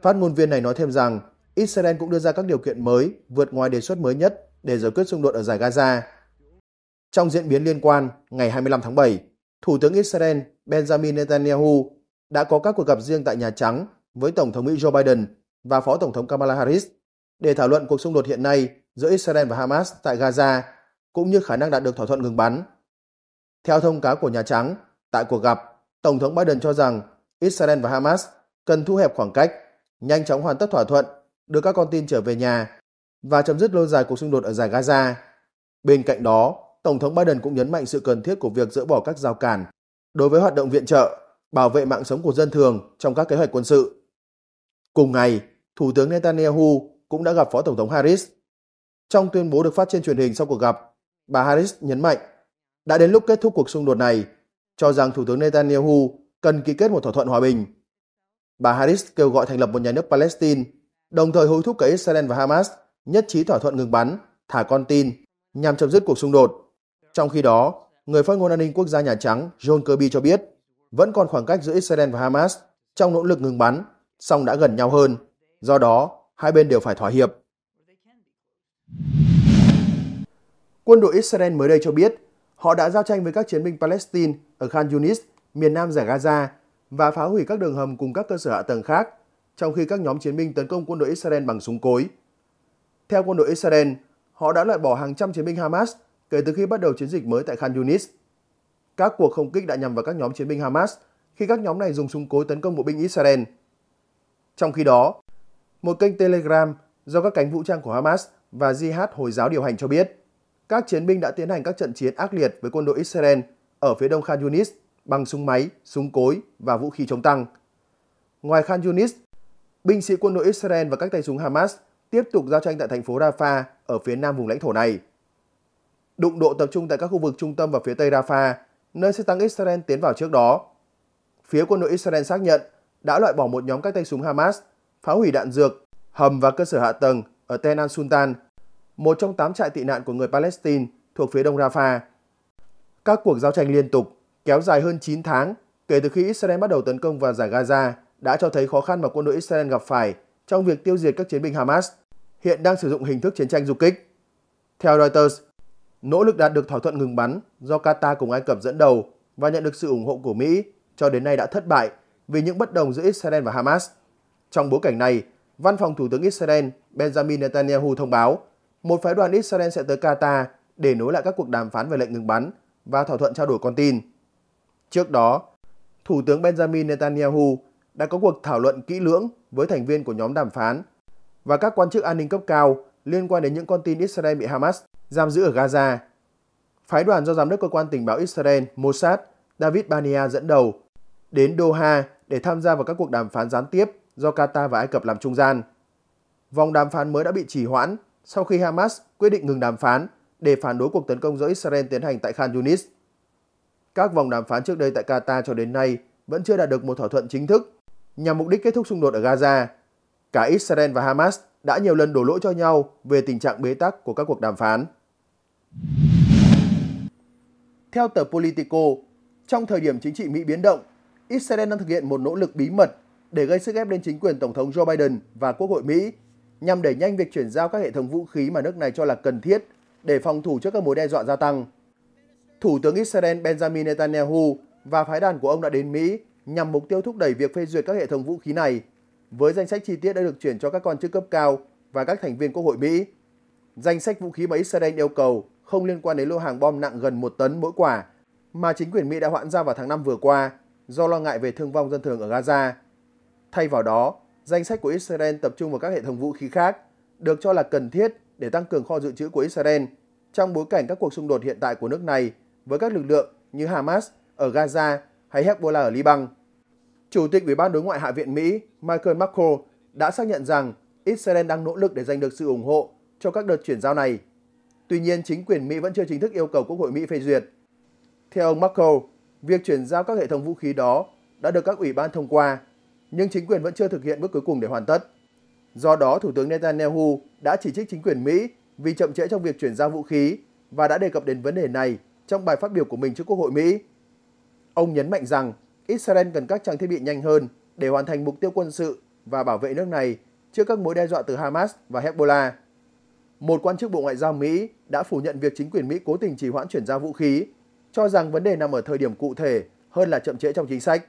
Phát ngôn viên này nói thêm rằng Israel cũng đưa ra các điều kiện mới vượt ngoài đề xuất mới nhất để giải quyết xung đột ở giải Gaza. Trong diễn biến liên quan, ngày 25 tháng 7, Thủ tướng Israel Benjamin Netanyahu đã có các cuộc gặp riêng tại Nhà Trắng với Tổng thống Mỹ Joe Biden và Phó Tổng thống Kamala Harris để thảo luận cuộc xung đột hiện nay giữa Israel và Hamas tại Gaza cũng như khả năng đạt được thỏa thuận ngừng bắn. Theo thông cáo của Nhà Trắng, tại cuộc gặp, Tổng thống Biden cho rằng Israel và Hamas cần thu hẹp khoảng cách, nhanh chóng hoàn tất thỏa thuận, đưa các con tin trở về nhà và chấm dứt lâu dài cuộc xung đột ở giải Gaza. Bên cạnh đó, Tổng thống Biden cũng nhấn mạnh sự cần thiết của việc dỡ bỏ các rào cản đối với hoạt động viện trợ, bảo vệ mạng sống của dân thường trong các kế hoạch quân sự. Cùng ngày, Thủ tướng Netanyahu cũng đã gặp Phó Tổng thống Harris. Trong tuyên bố được phát trên truyền hình sau cuộc gặp, Bà Harris nhấn mạnh, đã đến lúc kết thúc cuộc xung đột này, cho rằng Thủ tướng Netanyahu cần ký kết một thỏa thuận hòa bình. Bà Harris kêu gọi thành lập một nhà nước Palestine, đồng thời hối thúc cả Israel và Hamas nhất trí thỏa thuận ngừng bắn, thả con tin nhằm chấm dứt cuộc xung đột. Trong khi đó, người phát ngôn an ninh quốc gia Nhà Trắng John Kirby cho biết vẫn còn khoảng cách giữa Israel và Hamas trong nỗ lực ngừng bắn, song đã gần nhau hơn. Do đó, hai bên đều phải thỏa hiệp. Quân đội Israel mới đây cho biết họ đã giao tranh với các chiến binh Palestine ở Khan Yunis, miền nam giải Gaza và phá hủy các đường hầm cùng các cơ sở hạ tầng khác, trong khi các nhóm chiến binh tấn công quân đội Israel bằng súng cối. Theo quân đội Israel, họ đã loại bỏ hàng trăm chiến binh Hamas kể từ khi bắt đầu chiến dịch mới tại Khan Yunis. Các cuộc không kích đã nhằm vào các nhóm chiến binh Hamas khi các nhóm này dùng súng cối tấn công bộ binh Israel. Trong khi đó, một kênh Telegram do các cánh vũ trang của Hamas và Jihad Hồi giáo điều hành cho biết, các chiến binh đã tiến hành các trận chiến ác liệt với quân đội Israel ở phía đông Khan Yunis bằng súng máy, súng cối và vũ khí chống tăng. Ngoài Khan Yunis, binh sĩ quân đội Israel và các tay súng Hamas tiếp tục giao tranh tại thành phố Rafah ở phía nam vùng lãnh thổ này. Đụng độ tập trung tại các khu vực trung tâm và phía tây Rafah, nơi xe tăng Israel tiến vào trước đó. Phía quân đội Israel xác nhận đã loại bỏ một nhóm các tay súng Hamas, phá hủy đạn dược, hầm và cơ sở hạ tầng ở Ten Al-Sultan một trong tám trại tị nạn của người Palestine thuộc phía đông Rafah. Các cuộc giao tranh liên tục, kéo dài hơn 9 tháng kể từ khi Israel bắt đầu tấn công vào giải Gaza đã cho thấy khó khăn mà quân đội Israel gặp phải trong việc tiêu diệt các chiến binh Hamas, hiện đang sử dụng hình thức chiến tranh du kích. Theo Reuters, nỗ lực đạt được thỏa thuận ngừng bắn do Qatar cùng Ai Cập dẫn đầu và nhận được sự ủng hộ của Mỹ cho đến nay đã thất bại vì những bất đồng giữa Israel và Hamas. Trong bối cảnh này, Văn phòng Thủ tướng Israel Benjamin Netanyahu thông báo một phái đoàn Israel sẽ tới Qatar để nối lại các cuộc đàm phán về lệnh ngừng bắn và thỏa thuận trao đổi con tin. Trước đó, Thủ tướng Benjamin Netanyahu đã có cuộc thảo luận kỹ lưỡng với thành viên của nhóm đàm phán và các quan chức an ninh cấp cao liên quan đến những con tin Israel bị Hamas giam giữ ở Gaza. Phái đoàn do Giám đốc Cơ quan Tình báo Israel Mossad David Bania dẫn đầu đến Doha để tham gia vào các cuộc đàm phán gián tiếp do Qatar và Ai Cập làm trung gian. Vòng đàm phán mới đã bị trì hoãn sau khi Hamas quyết định ngừng đàm phán để phản đối cuộc tấn công do Israel tiến hành tại Khan Yunis. Các vòng đàm phán trước đây tại Qatar cho đến nay vẫn chưa đạt được một thỏa thuận chính thức nhằm mục đích kết thúc xung đột ở Gaza. Cả Israel và Hamas đã nhiều lần đổ lỗi cho nhau về tình trạng bế tắc của các cuộc đàm phán. Theo tờ Politico, trong thời điểm chính trị Mỹ biến động, Israel đang thực hiện một nỗ lực bí mật để gây sức ép lên chính quyền Tổng thống Joe Biden và Quốc hội Mỹ nhằm đẩy nhanh việc chuyển giao các hệ thống vũ khí mà nước này cho là cần thiết để phòng thủ trước các mối đe dọa gia tăng. Thủ tướng Israel Benjamin Netanyahu và phái đoàn của ông đã đến Mỹ nhằm mục tiêu thúc đẩy việc phê duyệt các hệ thống vũ khí này, với danh sách chi tiết đã được chuyển cho các quan chức cấp cao và các thành viên Quốc hội Mỹ. Danh sách vũ khí mà Israel yêu cầu không liên quan đến lô hàng bom nặng gần 1 tấn mỗi quả mà chính quyền Mỹ đã hoãn ra vào tháng 5 vừa qua do lo ngại về thương vong dân thường ở Gaza. Thay vào đó, danh sách của Israel tập trung vào các hệ thống vũ khí khác, được cho là cần thiết để tăng cường kho dự trữ của Israel trong bối cảnh các cuộc xung đột hiện tại của nước này với các lực lượng như Hamas ở Gaza hay Hezbollah ở Liban. Chủ tịch Ủy ban Đối ngoại Hạ viện Mỹ Michael Marco đã xác nhận rằng Israel đang nỗ lực để giành được sự ủng hộ cho các đợt chuyển giao này. Tuy nhiên, chính quyền Mỹ vẫn chưa chính thức yêu cầu Quốc hội Mỹ phê duyệt. Theo ông Marco, việc chuyển giao các hệ thống vũ khí đó đã được các ủy ban thông qua nhưng chính quyền vẫn chưa thực hiện bước cuối cùng để hoàn tất. Do đó, Thủ tướng Netanyahu đã chỉ trích chính quyền Mỹ vì chậm trễ trong việc chuyển giao vũ khí và đã đề cập đến vấn đề này trong bài phát biểu của mình trước Quốc hội Mỹ. Ông nhấn mạnh rằng Israel cần các trang thiết bị nhanh hơn để hoàn thành mục tiêu quân sự và bảo vệ nước này trước các mối đe dọa từ Hamas và Hezbollah. Một quan chức Bộ Ngoại giao Mỹ đã phủ nhận việc chính quyền Mỹ cố tình trì hoãn chuyển giao vũ khí, cho rằng vấn đề nằm ở thời điểm cụ thể hơn là chậm trễ trong chính sách.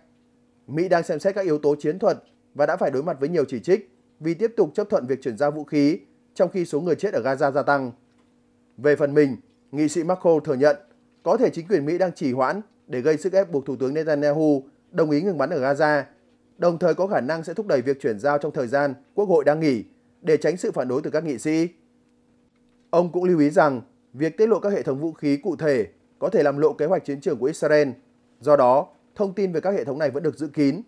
Mỹ đang xem xét các yếu tố chiến thuật và đã phải đối mặt với nhiều chỉ trích vì tiếp tục chấp thuận việc chuyển giao vũ khí trong khi số người chết ở Gaza gia tăng. Về phần mình, nghị sĩ Marco thừa nhận có thể chính quyền Mỹ đang trì hoãn để gây sức ép buộc Thủ tướng Netanyahu đồng ý ngừng bắn ở Gaza, đồng thời có khả năng sẽ thúc đẩy việc chuyển giao trong thời gian Quốc hội đang nghỉ để tránh sự phản đối từ các nghị sĩ. Ông cũng lưu ý rằng việc tiết lộ các hệ thống vũ khí cụ thể có thể làm lộ kế hoạch chiến trường của Israel. Do đó, thông tin về các hệ thống này vẫn được giữ kín.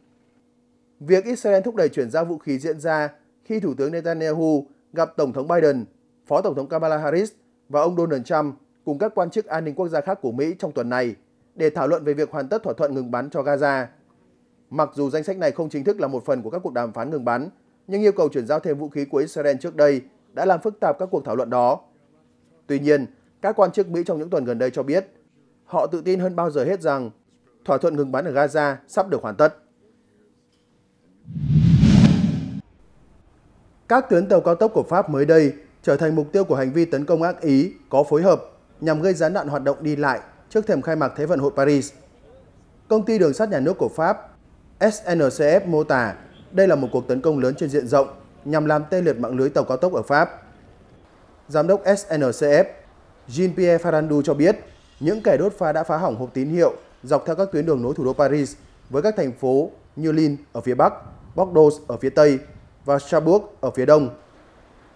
Việc Israel thúc đẩy chuyển giao vũ khí diễn ra khi Thủ tướng Netanyahu gặp Tổng thống Biden, Phó Tổng thống Kamala Harris và ông Donald Trump cùng các quan chức an ninh quốc gia khác của Mỹ trong tuần này để thảo luận về việc hoàn tất thỏa thuận ngừng bắn cho Gaza. Mặc dù danh sách này không chính thức là một phần của các cuộc đàm phán ngừng bắn, nhưng yêu cầu chuyển giao thêm vũ khí của Israel trước đây đã làm phức tạp các cuộc thảo luận đó. Tuy nhiên, các quan chức Mỹ trong những tuần gần đây cho biết, họ tự tin hơn bao giờ hết rằng thỏa thuận ngừng bắn ở Gaza sắp được hoàn tất. Các tuyến tàu cao tốc của Pháp mới đây trở thành mục tiêu của hành vi tấn công ác ý có phối hợp nhằm gây gián đoạn hoạt động đi lại trước thềm khai mạc Thế vận hội Paris. Công ty đường sắt nhà nước của Pháp SNCF mô tả đây là một cuộc tấn công lớn trên diện rộng nhằm làm tê liệt mạng lưới tàu cao tốc ở Pháp. Giám đốc SNCF Jean-Pierre Farandu cho biết những kẻ đốt phá đã phá hỏng hộp tín hiệu dọc theo các tuyến đường nối thủ đô Paris với các thành phố như Lille ở phía Bắc, Bordeaux ở phía Tây và Strasbourg ở phía Đông.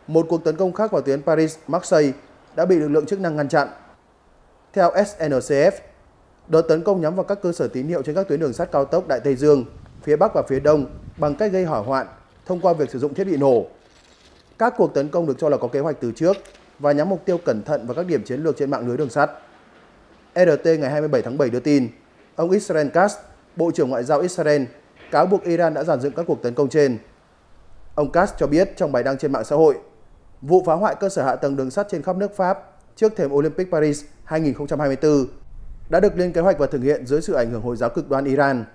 Một cuộc tấn công khác vào tuyến Paris-Marseille đã bị lực lượng chức năng ngăn chặn. Theo SNCF, đợt tấn công nhắm vào các cơ sở tín hiệu trên các tuyến đường sắt cao tốc Đại Tây Dương, phía Bắc và phía Đông bằng cách gây hỏa hoạn thông qua việc sử dụng thiết bị nổ. Các cuộc tấn công được cho là có kế hoạch từ trước và nhắm mục tiêu cẩn thận vào các điểm chiến lược trên mạng lưới đường sắt. RT ngày 27 tháng 7 đưa tin, ông Israel Katz, Bộ trưởng Ngoại giao Israel, cáo buộc Iran đã giàn dựng các cuộc tấn công trên. Ông Katz cho biết trong bài đăng trên mạng xã hội, vụ phá hoại cơ sở hạ tầng đường sắt trên khắp nước Pháp trước thềm Olympic Paris 2024 đã được lên kế hoạch và thực hiện dưới sự ảnh hưởng Hồi giáo cực đoan Iran.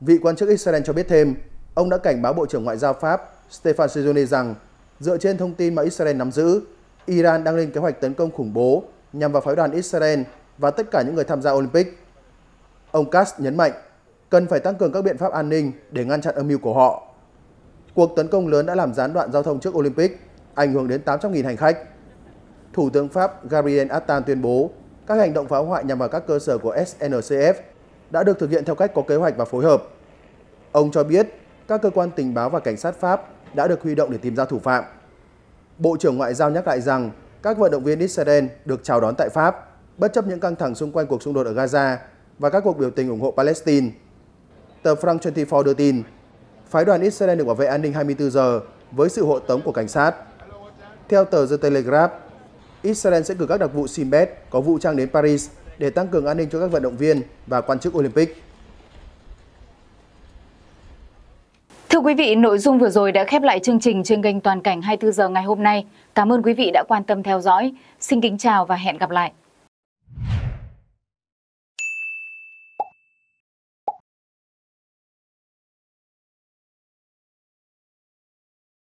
Vị quan chức Israel cho biết thêm, ông đã cảnh báo Bộ trưởng Ngoại giao Pháp Stefan Sejourne rằng dựa trên thông tin mà Israel nắm giữ, Iran đang lên kế hoạch tấn công khủng bố nhằm vào phái đoàn Israel và tất cả những người tham gia Olympic. Ông Katz nhấn mạnh cần phải tăng cường các biện pháp an ninh để ngăn chặn âm mưu của họ. Cuộc tấn công lớn đã làm gián đoạn giao thông trước Olympic, ảnh hưởng đến 800.000 hành khách. Thủ tướng Pháp Gabriel Attal tuyên bố các hành động phá hoại nhằm vào các cơ sở của SNCF đã được thực hiện theo cách có kế hoạch và phối hợp. Ông cho biết các cơ quan tình báo và cảnh sát Pháp đã được huy động để tìm ra thủ phạm. Bộ trưởng Ngoại giao nhắc lại rằng các vận động viên Israel được chào đón tại Pháp bất chấp những căng thẳng xung quanh cuộc xung đột ở Gaza và các cuộc biểu tình ủng hộ Palestine. Tờ France 24 đưa tin, phái đoàn Israel được bảo vệ an ninh 24 giờ với sự hộ tống của cảnh sát. Theo tờ The Telegraph, Israel sẽ cử các đặc vụ Simbet có vũ trang đến Paris để tăng cường an ninh cho các vận động viên và quan chức Olympic. Thưa quý vị, nội dung vừa rồi đã khép lại chương trình trên kênh Toàn cảnh 24 giờ ngày hôm nay. Cảm ơn quý vị đã quan tâm theo dõi. Xin kính chào và hẹn gặp lại. you